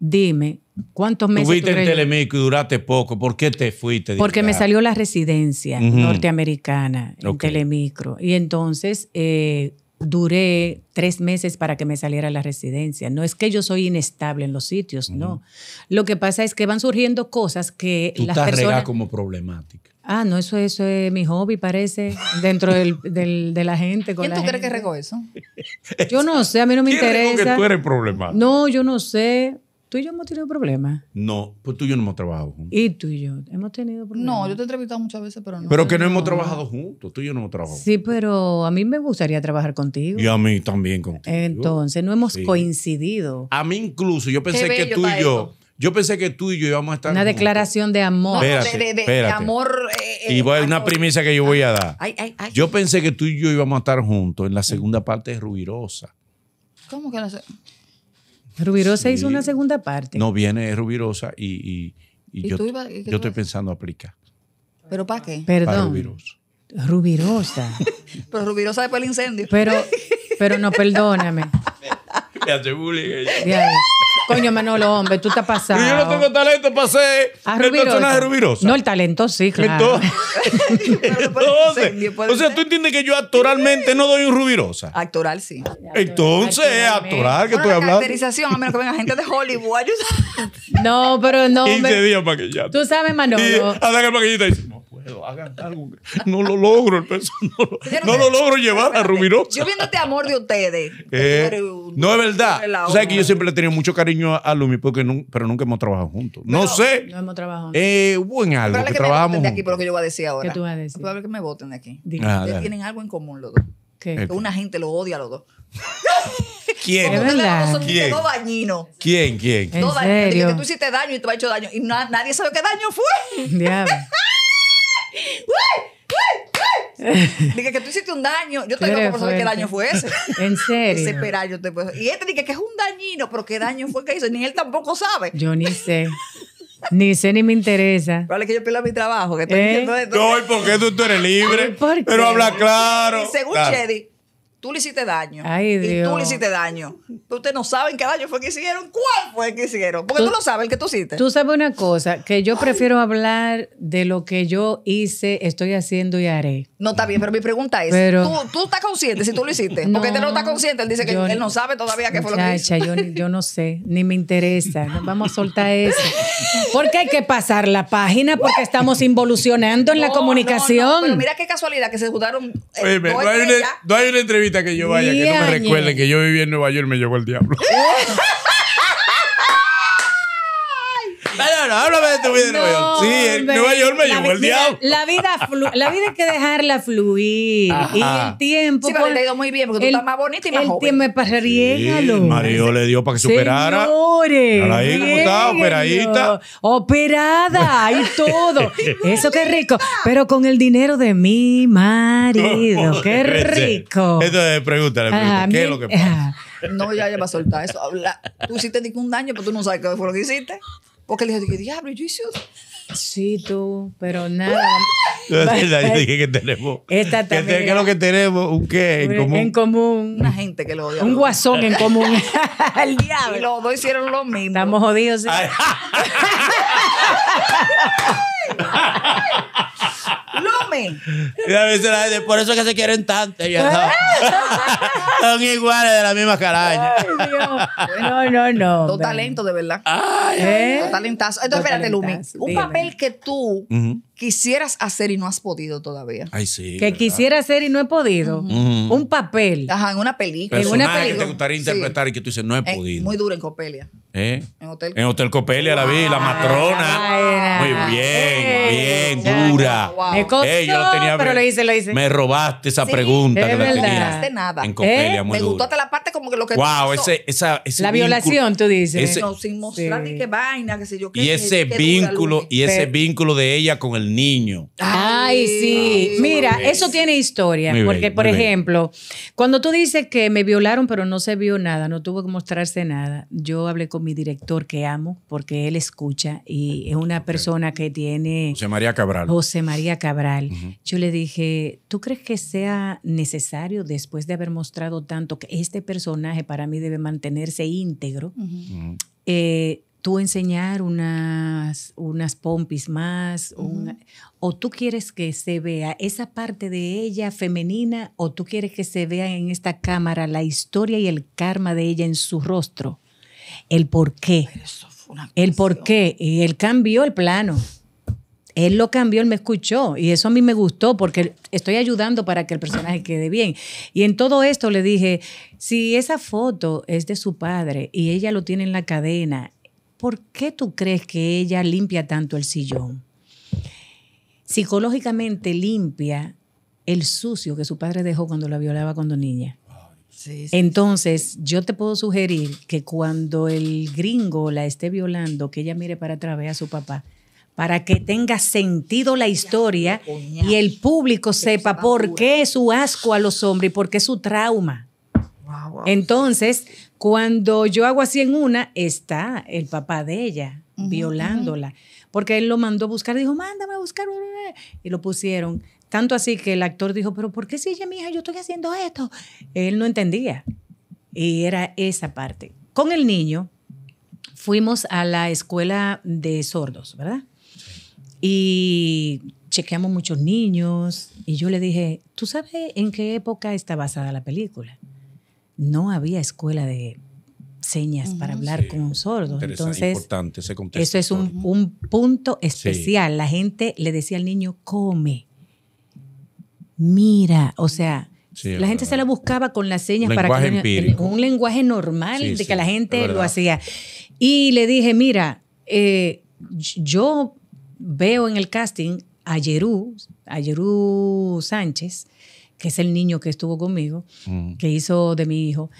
dime, ¿Cuántos meses? Fuiste en Telemico y duraste poco. ¿Por qué te fuiste? Porque me salió la residencia norteamericana en Telemicro. Y entonces eh, duré tres meses para que me saliera la residencia. No es que yo soy inestable en los sitios, no. Lo que pasa es que van surgiendo cosas que Tú las como problemática. Ah, no, eso, eso es mi hobby, parece, dentro del, del, de la gente. Con ¿Quién tú crees que regó eso? yo no sé, a mí no me interesa. Que tú eres No, yo no sé. Tú y yo hemos tenido problemas. No, pues tú y yo no hemos trabajado juntos. Y tú y yo hemos tenido problemas. No, yo te he entrevistado muchas veces, pero no. Pero que no hemos trabajado juntos. Tú y yo no hemos trabajado. Sí, pero a mí me gustaría trabajar contigo. Y a mí también contigo. Entonces, no hemos coincidido. A mí incluso, yo pensé que tú y yo. Yo pensé que tú y yo íbamos a estar. Una declaración de amor. de, amor. Eh, y eh, voy, una premisa que yo voy a dar. Yo pensé que tú y yo íbamos a estar juntos en la segunda parte de Rubirosa. ¿Cómo que la segunda? Rubirosa hizo una segunda parte. No viene Rubirosa y, y, yo, yo estoy pensando aplicar. ¿Pero para qué? Perdón. Para Rubirosa. Rubirosa. pero Rubirosa después el incendio. Pero, pero no, perdóname. Coño, Manolo, hombre, tú te has pasado. yo no tengo talento para ser el personaje rubirosa. No, el talento sí, claro. Entonces, o sea, tú entiendes que yo actoralmente no doy un rubirosa. Actoral sí. Entonces, actoral que estoy hablando. caracterización, a menos que venga gente de Hollywood. no, pero no. 15 días ya. Tú sabes, Manolo. Y, hasta que el dice, algo. No lo logro, el peso no, lo, no lo logro llevar a Rubirosa. Yo viéndote amor de ustedes. Eh, no es verdad. O sea que yo siempre le he tenido mucho cariño a Lumi, porque no, pero nunca hemos trabajado juntos. no sé. No hemos trabajado juntos. Eh, hubo en algo que, que trabajamos. De aquí, por lo que yo voy a decir ahora. ¿Qué tú vas a decir? ver que me voten de aquí. Ah, tienen algo en común los dos. Que una gente lo odia a los dos. ¿Quién? ¿Es verdad? Son ¿Quién? Dos bañinos. ¿Quién? ¿Quién? ¿En dos Serio? Que tú hiciste daño y tú has hecho daño. Y nadie sabe qué daño fue. Diablo. Dije que tú hiciste un daño. Yo tengo por saber qué daño fue ese. En serio. Ese yo te Y este dije que es un dañino, pero qué daño fue que hizo. Ni él tampoco sabe. Yo ni sé. Ni sé ni me interesa. Vale, que yo pierda mi trabajo. Que estoy ¿Eh? diciendo esto. No, ¿y por qué tú, tú eres libre? Pero habla claro. Según Chedi, tú le hiciste daño. Y tú le hiciste daño. Pero ustedes no saben qué daño fue que hicieron, cuál fue que hicieron. Porque tú, tú, lo sabes, el que tú hiciste. Tú sabes una cosa, que yo prefiero hablar de lo que yo hice, estoy haciendo y haré. No está bien, pero mi pregunta es, ¿tú, estás consciente si tú lo hiciste? Porque él este no está consciente, él dice que él no sabe todavía qué fue lo que hizo. Yo, yo no sé, ni me interesa. Vamos a soltar eso. Porque hay que pasar la página porque estamos involucionando en la comunicación. No, mira qué casualidad que se juntaron. Eh, Oye, no, una, hay una, entrevista que yo vaya, que no me recuerden que yo viví en Nueva York y me llegó el diablo. Oh no, no, háblame de tu vida en Nueva York. Sí, en Nueva York me llevó el diablo. La vida, la vida hay que dejarla fluir. Y el tiempo. Sí, pero le ha ido muy bien porque tú estás más bonita y más el tiempo me para el Mario le dio para que superara. Señores, ahí cómo está, operadita. Operada y todo. Eso qué rico. Pero con el dinero de mi marido. Qué rico. Entonces, pregúntale, pregúntale, ¿qué es lo que pasa? No, ya, ya va a soltar eso. Habla- Tú hiciste ningún daño, pero tú no sabes qué fue lo que hiciste. Porque le dije, ¿qué diablo? ¿Yo hice Sí, tú, pero nada. Yo dije que tenemos. Esta ¿Qué es lo que tenemos? ¿Un qué? En común. En común. Una gente que lo odia. Un guasón en común. El diablo. Y los dos hicieron lo mismo. Estamos jodidos. Lumen. Y a veces la gente, por eso es que se quieren tanto. ¿Eh? Son iguales de la misma caraña. Ay, Dios. No, no, no. Todo talento, de verdad. Ay, ¿Eh? Entonces, espérate, Lumi, Un papel que tú quisieras hacer y no has podido todavía. Ay, sí. Que quisiera hacer y no he podido. Un papel. Ajá, en una película. en una película. que te gustaría interpretar y que tú dices, no he podido. Muy duro en Copelia. ¿Eh? En Hotel, Copelia la vi, la matrona. muy bien, bien, dura. Me costó, pero le hice, le hice. Me robaste esa pregunta No que nada. En Copelia, ¿Eh? muy Me gustó hasta la parte como que lo que Wow, ese, esa, ese La violación, tú dices. no, sin mostrar ni qué vaina, qué sé yo. Qué, y ese vínculo, y ese vínculo de ella con el niño. Ay, sí. Mira, eso tiene historia. porque, por ejemplo, cuando tú dices que me violaron, pero no se vio nada, no tuvo que mostrarse nada, yo hablé con mi director que amo, porque él escucha y es una persona que tiene. José María Cabral. José María Cabral. Yo le dije, ¿tú crees que sea necesario, después de haber mostrado tanto, que este personaje para mí debe mantenerse íntegro? tú enseñar unas, unas pompis más, o tú quieres que se vea esa parte de ella femenina, o tú quieres que se vea en esta cámara la historia y el karma de ella en su rostro, el por qué, el por qué, y él cambió el plano. Él lo cambió, él me escuchó y eso a mí me gustó porque estoy ayudando para que el personaje quede bien. Y en todo esto le dije, si esa foto es de su padre y ella lo tiene en la cadena ¿por qué tú crees que ella limpia tanto el sillón? Psicológicamente limpia el sucio que su padre dejó cuando la violaba cuando niña. Entonces, yo te puedo sugerir que cuando el gringo la esté violando, que ella mire para atrás, a su papá, para que tenga sentido la historia y el público sepa por qué eh. su asco a los hombres y por qué su trauma. Entonces, cuando yo hago así en una, está el papá de ella violándola, porque él lo mandó a buscar, dijo, mándame a buscar, y lo pusieron. Tanto así que el actor dijo, pero ¿por qué si ella, mi hija, yo estoy haciendo esto? Él no entendía. Y era esa parte. Con el niño fuimos a la escuela de sordos, ¿verdad? Y chequeamos muchos niños y yo le dije, ¿tú sabes en qué época está basada la película? no había escuela de señas para hablar con con sordo. Entonces, eso es un, punto especial. La gente le decía al niño, come, mira, o sea, la gente se la buscaba con las señas para que empírico. un lenguaje normal de que la gente lo hacía. Y le dije, mira, eh, yo veo en el casting a Jerú a Jerú Sánchez, que es el niño que estuvo conmigo, mm. que hizo de mi hijo.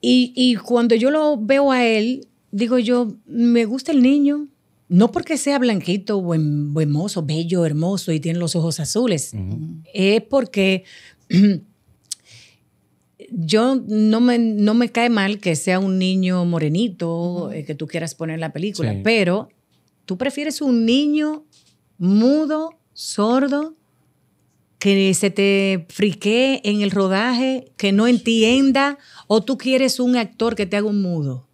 Y, cuando yo lo veo a él, digo yo, me gusta el niño. No porque sea blanquito, buen, buen mozo, bello, hermoso y tiene los ojos azules. Es porque yo no me, no me cae mal que sea un niño morenito, eh, que tú quieras poner en la película, pero tú prefieres un niño mudo, sordo, que se te friquee en el rodaje, que no entienda, o tú quieres un actor que te haga un mudo.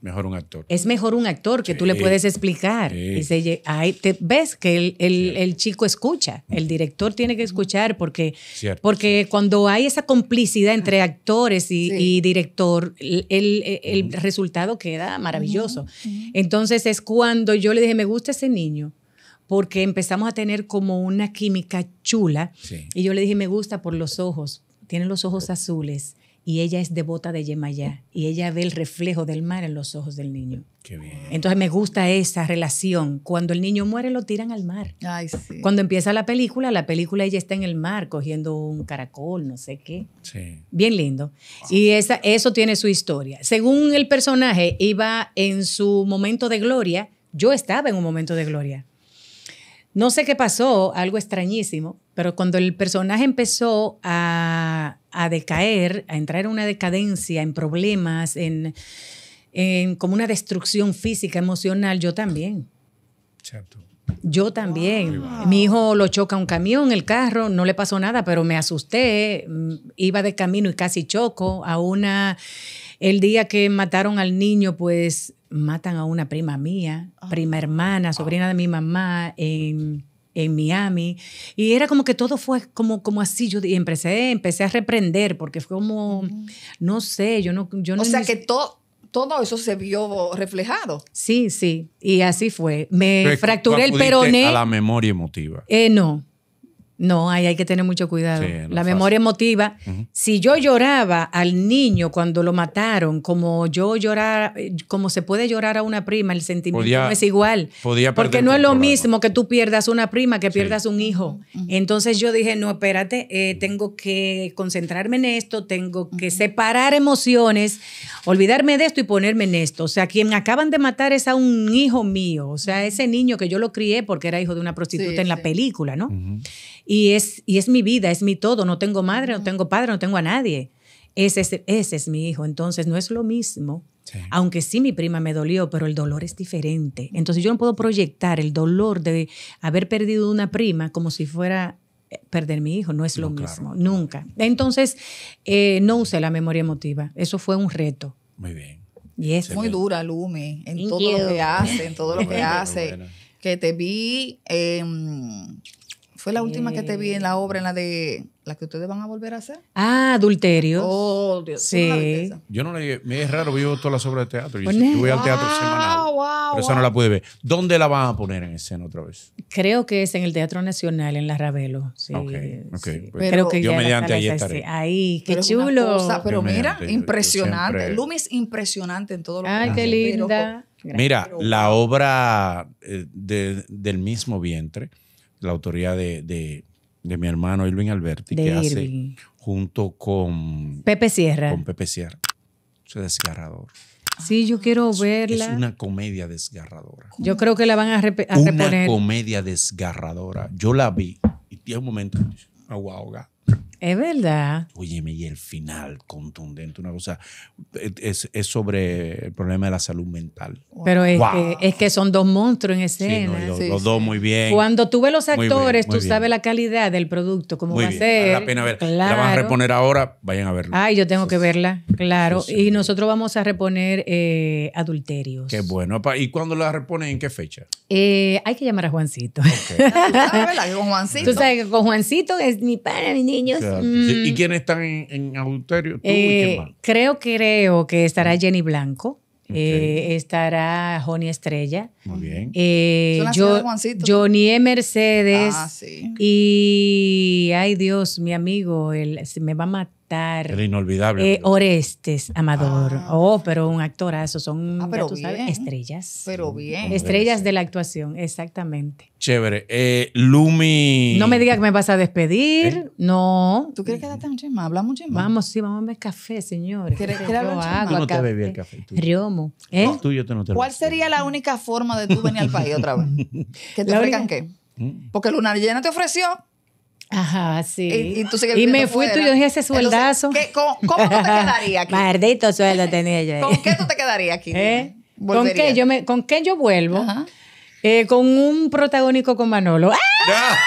Mejor un actor. Es mejor un actor que tú le puedes explicar. Y te, ves que el, chico escucha, el director tiene que escuchar porque, porque cuando hay esa complicidad entre actores y, director, el, resultado queda maravilloso. Entonces es cuando yo le dije, me gusta ese niño porque empezamos a tener como una química chula. Y yo le dije, me gusta por los ojos, tiene los ojos azules y ella es devota de Yemayá y ella ve el reflejo del mar en los ojos del niño. Qué bien. Entonces me gusta esa relación. Cuando el niño muere lo tiran al mar. Ay, sí. Cuando empieza la película, la película ella está en el mar cogiendo un caracol, no sé qué. Sí. Bien lindo. Y esa, eso tiene su historia. Según el personaje iba en su momento de gloria, yo estaba en un momento de gloria. No sé qué pasó, algo extrañísimo, pero cuando el personaje empezó a, decaer, a entrar en una decadencia, en problemas, en, como una destrucción física, emocional, yo también. Cierto. Yo también. Mi hijo lo choca un camión, el carro, no le pasó nada, pero me asusté, mm, iba de camino y casi choco a una el día que mataron al niño, pues matan a una prima mía, ah. prima hermana, sobrina de mi mamá en, Miami. Y era como que todo fue como, como así. Yo empecé, empecé a reprender porque fue como, no sé, yo no... Yo o sea que todo eso se vio reflejado. Sí, sí, y así fue. Me fracturé el peroné. A la memoria emotiva. Eh, no, no, ahí hay que tener mucho cuidado. la memoria emotiva. Si yo lloraba al niño cuando lo mataron, como yo llorar, como se puede llorar a una prima, el sentimiento no es igual. Podía porque no es lo mismo que tú pierdas una prima que pierdas un hijo. Entonces yo dije, no, espérate, eh, tengo que concentrarme en esto, tengo que separar emociones, olvidarme de esto y ponerme en esto. O sea, quien acaban de matar es a un hijo mío, o sea, ese niño que yo lo crié porque era hijo de una prostituta en la película, ¿no? Y es, y es mi vida, es mi todo. No tengo madre, no tengo padre, no tengo a nadie. Ese es, ese es mi hijo. Entonces no es lo mismo. Aunque sí mi prima me dolió, pero el dolor es diferente. Entonces yo no puedo proyectar el dolor de haber perdido una prima como si fuera eh, perder mi hijo, no es lo mismo, nunca. Entonces, eh, no usé la memoria emotiva, eso fue un reto. Muy bien. Y es muy dura, Lume. en todo lo que hace, en todo lo que hace. Que te vi em, fue la última que te vi en la obra, en la de la que ustedes van a volver a hacer. Ah, adulterio. Oh, Dios. Sí. Yo no le me es raro, vivo todas las obras de teatro. Yo, pues yo voy al teatro semanal. Wow, pero esa no la pude ver. ¿Dónde la van a poner en escena otra vez? Creo que es en el Teatro Nacional, en la Ravelo. Sí. Ok, ok. Pues yo mediante ahí estaré. Ahí, qué chulo. pero mira, impresionante. Lumi es impresionante en todo lo que Ay, qué linda. Mira, la obra eh, de, del mismo vientre la autoría de, mi hermano Irving Alberti, que hace junto con Pepe Sierra. Pepe Sierra. Es desgarrador. Sí, yo quiero verla. Es una comedia desgarradora. Yo creo que la van a, reponer. Es una comedia desgarradora. Yo la vi y tiene un momento ahoga. Es verdad. Óyeme, y el final contundente, una cosa, es, sobre el problema de la salud mental. Pero es, Que, son dos monstruos en escena. Sí, los, dos muy bien. Cuando tú ves los actores, tú sabes la calidad del producto, cómo va a ser. Vale la pena ver. La van a reponer ahora, vayan a verla. Ay, yo tengo que verla, claro. Y nosotros vamos a reponer eh, adulterios. Qué bueno. ¿Y cuándo la reponen? ¿En qué fecha? Eh, hay que llamar a Juancito. Ah, ¿Tú, sabes, con Juancito. Tú sabes que con Juancito es mi padre, mi niños. ¿Y quiénes están en, adulterio? Eh, creo, que estará ah. Jenny Blanco, eh, estará Joni Estrella, muy bien. Eh, yo, Johnny e. Mercedes. Ah, y, ay Dios, mi amigo, él se me va a matar. El inolvidable. Eh, Orestes Amador. Ah, oh, pero un actorazo. Son ah, estrellas. Pero bien. Estrellas de la actuación, exactamente. Chévere. Eh, Lumi. No me digas que me vas a despedir. ¿Eh? No. ¿Tú quieres quedarte mucho más? Hablamos mucho más Vamos, sí, vamos a ver café, señores. ¿Quieres, ¿Quieres hablar no te bebí café. Tú. Riomo. ¿Eh? te no te ¿Cuál sería la única forma de tú venir al país otra vez. qué te ofrezcan qué. Porque Lunar Llena te ofreció. Ajá, sí. Y, y me fui tú y yo dije ese sueldazo. ¿cómo, tú te quedarías aquí? Maldito sueldo tenía yo. ¿Con qué tú te quedarías aquí? ¿Eh? ¿Con, qué yo me, ¿Con qué yo vuelvo? Eh, con un protagónico con Manolo. ¡Ah!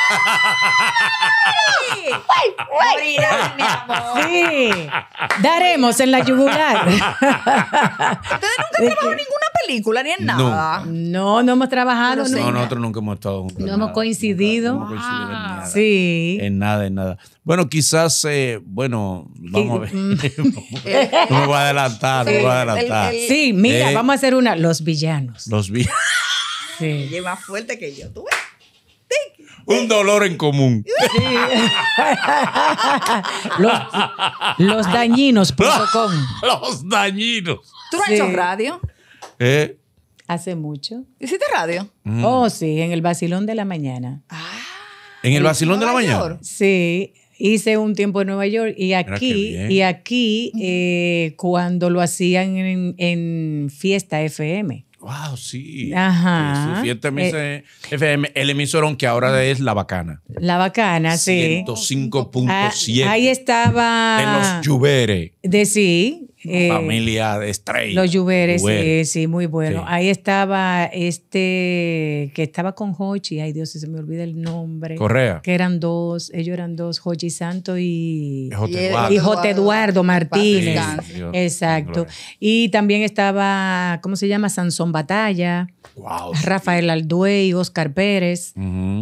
¡Ay! ¡Ay! ¡Ay! mi amor. Sí. Daremos en la yugular. Ustedes nunca trabajaron ninguna película ni en nada. No, no hemos trabajado. No, no, nosotros nunca hemos estado juntos. No hemos coincidido. Ah. sí. En nada, en nada. Bueno, quizás, eh, bueno, vamos a ver. no me voy a adelantar, no me voy a adelantar. sí, mira, eh, vamos a hacer una. Los villanos. Los villanos. Sí. Y más fuerte que yo. ¿Tú un dolor en común. Sí. los, dañinos.com. Los dañinos. ¿Tú no has hecho radio? Hace mucho. ¿Hiciste radio? Mm. Oh, sí, en el Basilón de la Mañana. Ah, ¿En el Basilón de la Mañana? Sí, hice un tiempo en Nueva York y aquí, y aquí eh, cuando lo hacían en, Fiesta FM. Wow, sí. Ajá. Sí, fiesta FM, eh, el emisor, que ahora es La Bacana. La Bacana, sí. 105.7. Ah, ahí estaba. En los Lluveres. De sí, eh, familia de estrellas, Los Lluveres, sí, muy bueno. Ahí estaba este que estaba con Hochi, ay Dios, se me olvida el nombre. Correa. Que eran dos, ellos eran dos, Hochi Santo y, J. Eduardo. Martínez. Exacto. Y también estaba, ¿cómo se llama? Sansón Batalla. Wow, Rafael y Oscar Pérez.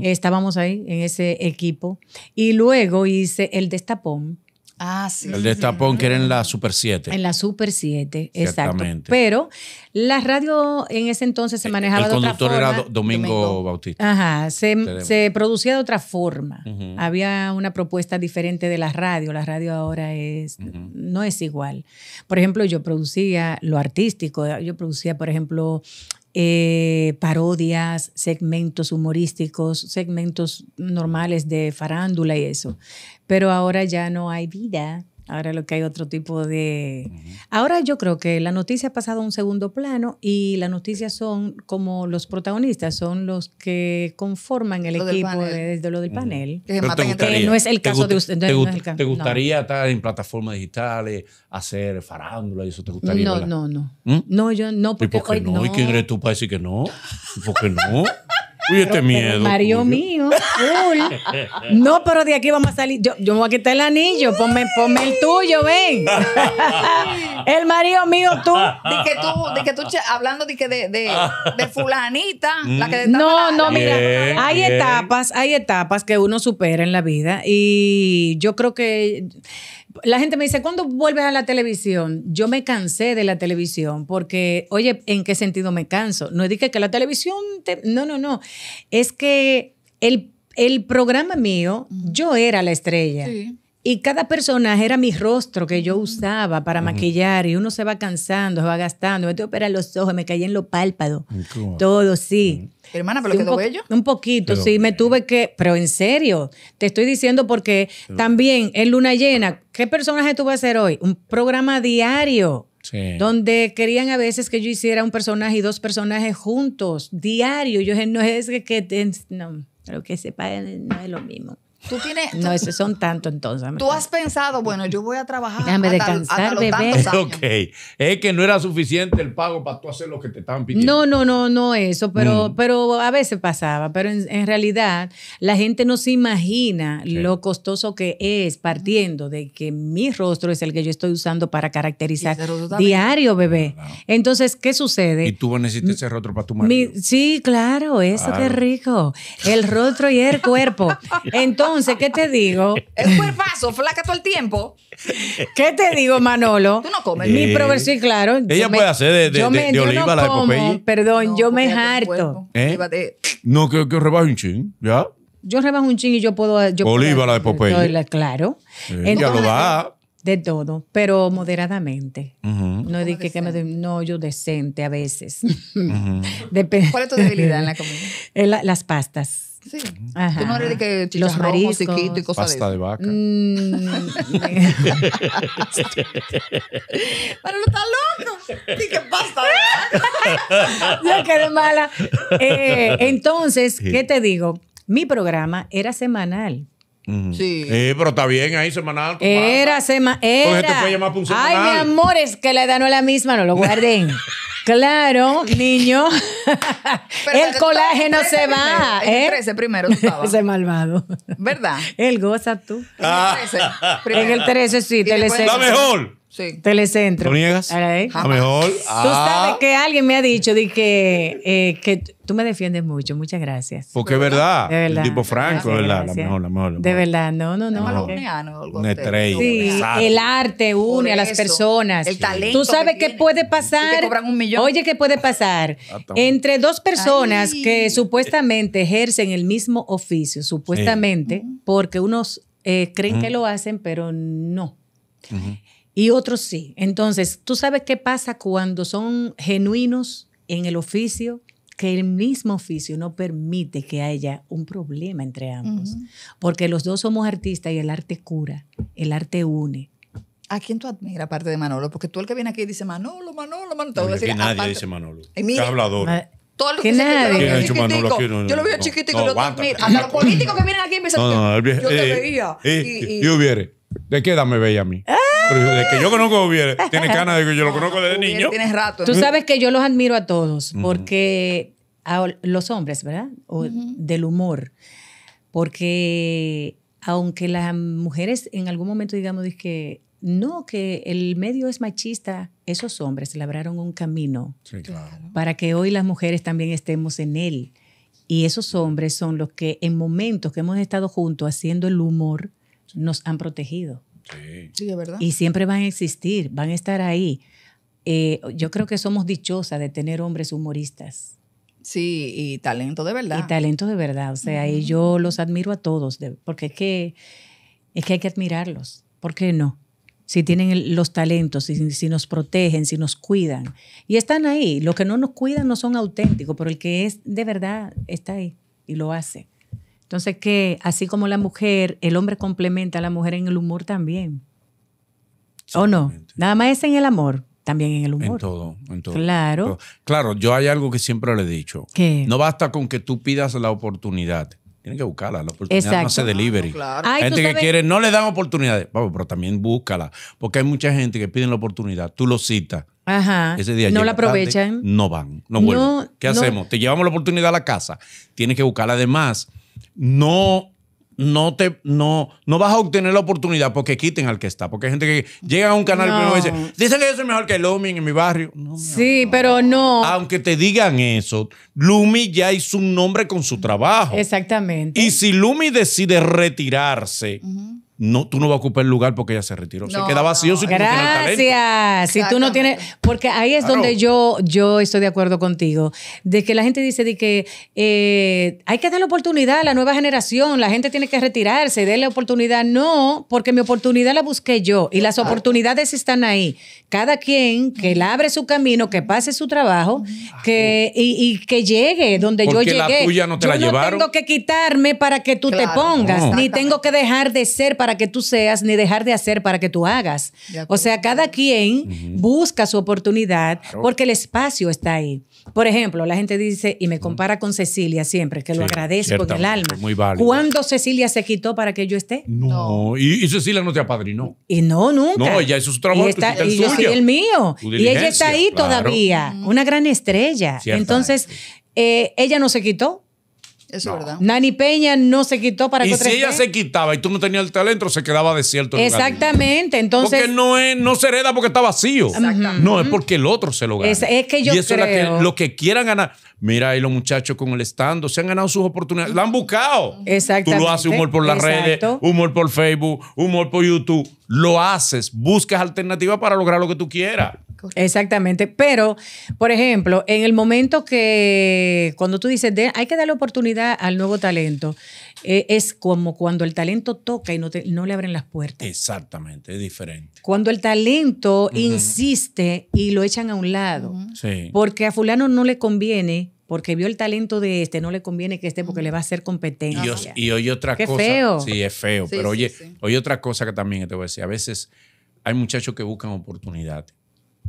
Estábamos ahí en ese equipo. Y luego hice el destapón Ah, sí. El de destapón que era en la Super 7. En la Super 7, exacto. Pero la radio en ese entonces se eh, manejaba de otra forma. El conductor era Domingo, Bautista. Ajá, se, producía de otra forma. Había una propuesta diferente de la radio. La radio ahora es no es igual. Por ejemplo, yo producía lo artístico. Yo producía, por ejemplo, eh, parodias, segmentos humorísticos, segmentos normales de farándula y eso. Pero ahora ya no hay vida Ahora lo que hay otro tipo de... Ahora yo creo que la noticia ha pasado a un segundo plano y las noticias son como los protagonistas, son los que conforman el equipo desde lo del panel. no es el caso de usted. Te, gustaría estar en plataformas digitales, hacer farándula y eso te gustaría? No, no, no. ¿Mm? No, yo no. Porque ¿Y por qué no? ¿Y quién eres tú para decir que no? ¿Por qué no? Uy, este miedo. Mario mío, No, pero de aquí vamos a salir. Yo, yo me voy a quitar el anillo. Ponme, el tuyo, ven. el Mario mío, tú. De que tú, tú hablando de que de, de, fulanita, la que mm. No, no, mira. hay etapas, hay etapas que uno supera en la vida. Y yo creo que la gente me dice, ¿cuándo vuelves a la televisión? Yo me cansé de la televisión porque, oye, ¿en qué sentido me canso? No dije que la televisión, no, no, no. Es que el, programa mío, yo era la estrella. Y cada personaje era mi rostro que yo usaba para maquillar y uno se va cansando, se va gastando. Me tuve que los ojos, me caí en los párpados. Todo, sí. Hermana, pero sí, quedó bello. Un poquito, sí, me tuve que. Pero en serio, te estoy diciendo porque también en Luna Llena, ¿qué personaje tuve vas a hacer hoy? Un programa diario. Donde querían a veces que yo hiciera un personaje y dos personajes juntos, diario. Yo no es que, no, pero que sepa, no es lo mismo. Tú tienes. no, esos son tantos entonces. Tú has pensado, bueno, yo voy a trabajar. Déjame descansar, bebé. Ok. Es que no era suficiente el pago para tú hacer lo que te estaban pidiendo. No, no, no, no, eso. Pero, mm. pero a veces pasaba. Pero en, realidad, la gente no se imagina lo costoso que es partiendo de que mi rostro es el que yo estoy usando para caracterizar diario, bebé. Ah, entonces, ¿qué sucede? Y tú necesitas ese rostro para tu marido. sí, claro, eso, qué rico. El rostro y el cuerpo. Entonces, entonces, ¿qué te digo? Es un cuerpazo, flaca todo el tiempo. ¿Qué te digo, Manolo? Tú no comes. Mi proverbio, sí, claro. Ella puede hacer de, de, oliva la de Popeye. Perdón, yo me harto. ¿Eh? No, que, que rebaje un chin, ¿ya? Yo rebajo un chin y yo puedo. Oliva, la de Claro. ya lo da. De todo, pero moderadamente. No dije que, me. No, yo decente a veces. ¿Cuál es tu debilidad en la comida? las pastas. Sí. Tú no eres que Los y cosas Pasta de, vaca. Mm. Pero no está loco. ¿Y qué pasta de vaca? quedé mala. Eh, entonces, ¿qué te digo? Mi programa era semanal. Mm. Sí. Eh, pero está bien ahí, semanal. Era semanal. Era... semanal. Ay, mi amor, es que la edad no es la misma, no lo guarden. Claro, niño. el colágeno se va. ¿eh? El 13 primero Ese malvado. ¿Verdad? Él goza tú. Ah. En el 13. Ah. En el 13 sí, te La mejor. Telecentro. niegas? A lo mejor. Tú sabes ah. que alguien me ha dicho de que, eh, que tú me defiendes mucho. Muchas gracias. Porque es verdad. tipo franco, verdad. La mejor, De verdad, no, no, no. el arte une a las personas. El talento. Tú sabes qué puede pasar. Oye, ¿qué puede pasar? Entre dos personas que supuestamente ejercen el mismo oficio, supuestamente, porque unos eh, creen que lo hacen, pero no y otros sí. Entonces, ¿tú sabes qué pasa cuando son genuinos en el oficio? Que el mismo oficio no permite que haya un problema entre ambos, porque los dos somos artistas y el arte cura, el arte une. ¿A quién tú admiras aparte de Manolo? Porque tú el que viene aquí dice Manolo, Manolo, Manolo. Te voy a decir, nadie dice Manolo. hablador. lo que, nadie. Yo, yo lo veo chiquitico, no, yo lo admiro. Hasta los políticos que vienen aquí empiezan no, no, yo te eh, veía. Eh, y, y, hubiere. ¿De qué edad me veía a mí? Ah, pero que yo conozco tiene ganas de que yo lo conozco desde niño. Tú sabes que yo los admiro a todos, porque los hombres, ¿verdad? O del humor. Porque aunque las mujeres en algún momento digamos que no, que el medio es machista, esos hombres labraron un camino para que hoy las mujeres también estemos en él. Y esos hombres son los que en momentos que hemos estado juntos haciendo el humor nos han protegido. Sí. ¿verdad? Y siempre van a existir, van a estar ahí. Eh, yo creo que somos dichosas de tener hombres humoristas. Sí, y talento de verdad. Y talento de verdad, o sea, y yo los admiro a todos, porque es que, es que hay que admirarlos, ¿por qué no? Si tienen los talentos, si, si nos protegen, si nos cuidan. Y están ahí, los que no nos cuidan no son auténticos, pero el que es de verdad está ahí y lo hace. Entonces que así como la mujer, el hombre complementa a la mujer en el humor también. ¿O no? Nada más es en el amor, también en el humor. En todo, en todo. Claro. claro, yo hay algo que siempre le he dicho. ¿Qué? No basta con que tú pidas la oportunidad. Tienes que buscarla, la oportunidad no hace delivery. Ah, gente que quiere, no le dan oportunidades, Vamos, pero también búscala, porque hay mucha gente que pide la oportunidad, tú lo citas, Ajá. Ese día no la aprovechan. no van, no vuelven. ¿Qué hacemos? Te llevamos la oportunidad a la casa. Tienes que buscarla. Además, no no te no, no vas a obtener la oportunidad porque quiten al que está. Porque hay gente que llega a un canal y dice, dicen que yo soy mejor que Lumi en mi barrio. sí, pero no. Aunque te digan eso, Lumi ya hizo un nombre con su trabajo. Exactamente. Y si Lumi decide retirarse, no, tú no vas a ocupar el lugar porque ella se retiró. se queda vacío si tú no tienes Si tú no tienes. Porque ahí es donde yo, yo estoy de acuerdo contigo. De que la gente dice de que eh, hay que darle oportunidad a la nueva generación. La gente tiene que retirarse, darle oportunidad. No, porque mi oportunidad la busqué yo y las oportunidades están ahí. Cada quien que le abre su camino, que pase su trabajo que, y, que llegue donde yo llegué. La tuya no te yo la no tengo que quitarme para que tú te pongas, ni tengo que dejar de ser para que tú seas, ni dejar de hacer para que tú hagas. O sea, cada quien busca su oportunidad porque el espacio está ahí. Por ejemplo, la gente dice, y me compara con Cecilia siempre, que lo agradezco con el alma. Muy ¿Cuándo Cecilia se quitó para que yo esté? No, Y, Cecilia no te apadrinó. Y no, nunca. No, ella es su trabajo. Y, está, yo soy el mío. Y ella está ahí todavía, una gran estrella. Entonces, eh, ella no se quitó eso es verdad. Nani Peña no se quitó para Y si ella se quitaba y tú no tenías el talento, se quedaba desierto. Exactamente, entonces... Porque no, es, no se hereda porque está vacío. No, es porque el otro se lo gana. Es, que yo y eso es lo que quieran ganar. Mira ahí los muchachos con el estando, se han ganado sus oportunidades, la han buscado. Exactamente. Tú lo haces humor por las redes, humor por Facebook, humor por YouTube. Lo haces, buscas alternativas para lograr lo que tú quieras. Exactamente. Pero, por ejemplo, en el momento que cuando tú dices, hay que darle oportunidad al nuevo talento, e, es como cuando el talento toca y no, no le abren las puertas. Exactamente, es diferente. Cuando el talento insiste y lo echan a un lado, porque a fulano no le conviene. Porque vio el talento de este, no le conviene que esté porque le va a hacer competencia. Y, hoy otra cosa. Sí, es feo. pero oye, oye, otra cosa que también te voy a decir. A veces hay muchachos que buscan oportunidad.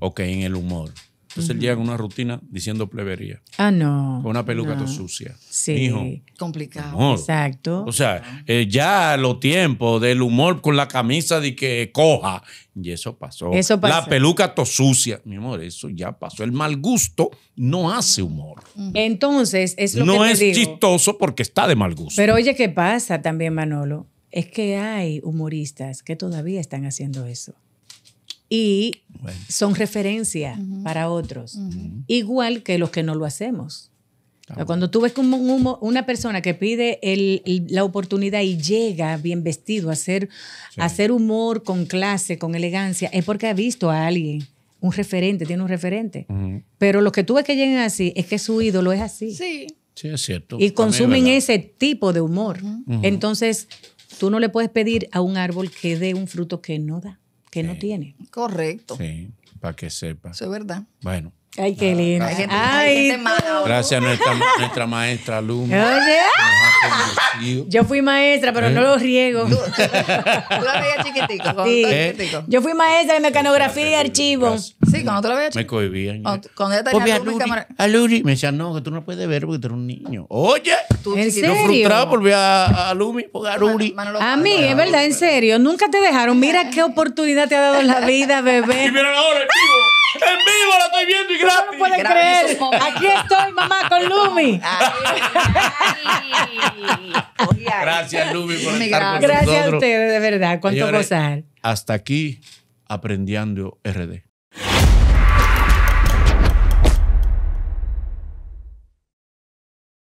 Ok, en el humor entonces el día él con una rutina diciendo plebería. Ah, no. Con una peluca no. sucia. Sí. Complicado. Exacto. O sea, eh, ya lo tiempo del humor con la camisa de que coja. Y eso pasó. Eso pasó. La peluca to' sucia. Mi amor, eso ya pasó. El mal gusto no hace humor. Entonces, es lo no que No es chistoso porque está de mal gusto. Pero oye, ¿qué pasa también, Manolo? Es que hay humoristas que todavía están haciendo eso y son referencia para otros, igual que los que no lo hacemos. Ah, cuando tú ves como una persona que pide la oportunidad y llega bien vestido a hacer, humor con clase, con elegancia, es porque ha visto a alguien un referente, tiene un referente. Pero los que tú ves que llegan así, es que su ídolo es así. Sí. Sí, es cierto. Y consumen ese tipo de humor. Entonces, tú no le puedes pedir a un árbol que dé un fruto que no da que no tiene. Correcto. Sí, para que sepa. Eso es verdad. Bueno, Ay, qué lindo. Gracias, Ay, gracias a nuestra, maestra Lumi. Yo fui maestra, pero no ¿Eh? lo riego. Tú, la veías chiquitico, sí. ¿Eh? chiquitico. Yo fui maestra de mecanografía y archivo. Sí, cuando tú la veías Me cohibían. ¿eh? Cuando, cuando yo tenía cámara... a Luri, me decían, no, que tú no puedes ver porque tú eres un niño. Oye, ¿Tú ¿En serio? frustrado por ver a, a Lumi, a a mí, es verdad, en serio. Nunca te dejaron. Mira qué oportunidad te ha dado la vida, bebé. mira ahora, en vivo la estoy viendo y gratis. No lo pueden creer. Aquí estoy, mamá, con Lumi. Gracias, Lumi, por estar con Gracias nosotros. a ustedes, de verdad. Cuánto Señores, gozar. Hasta aquí, Aprendiendo RD.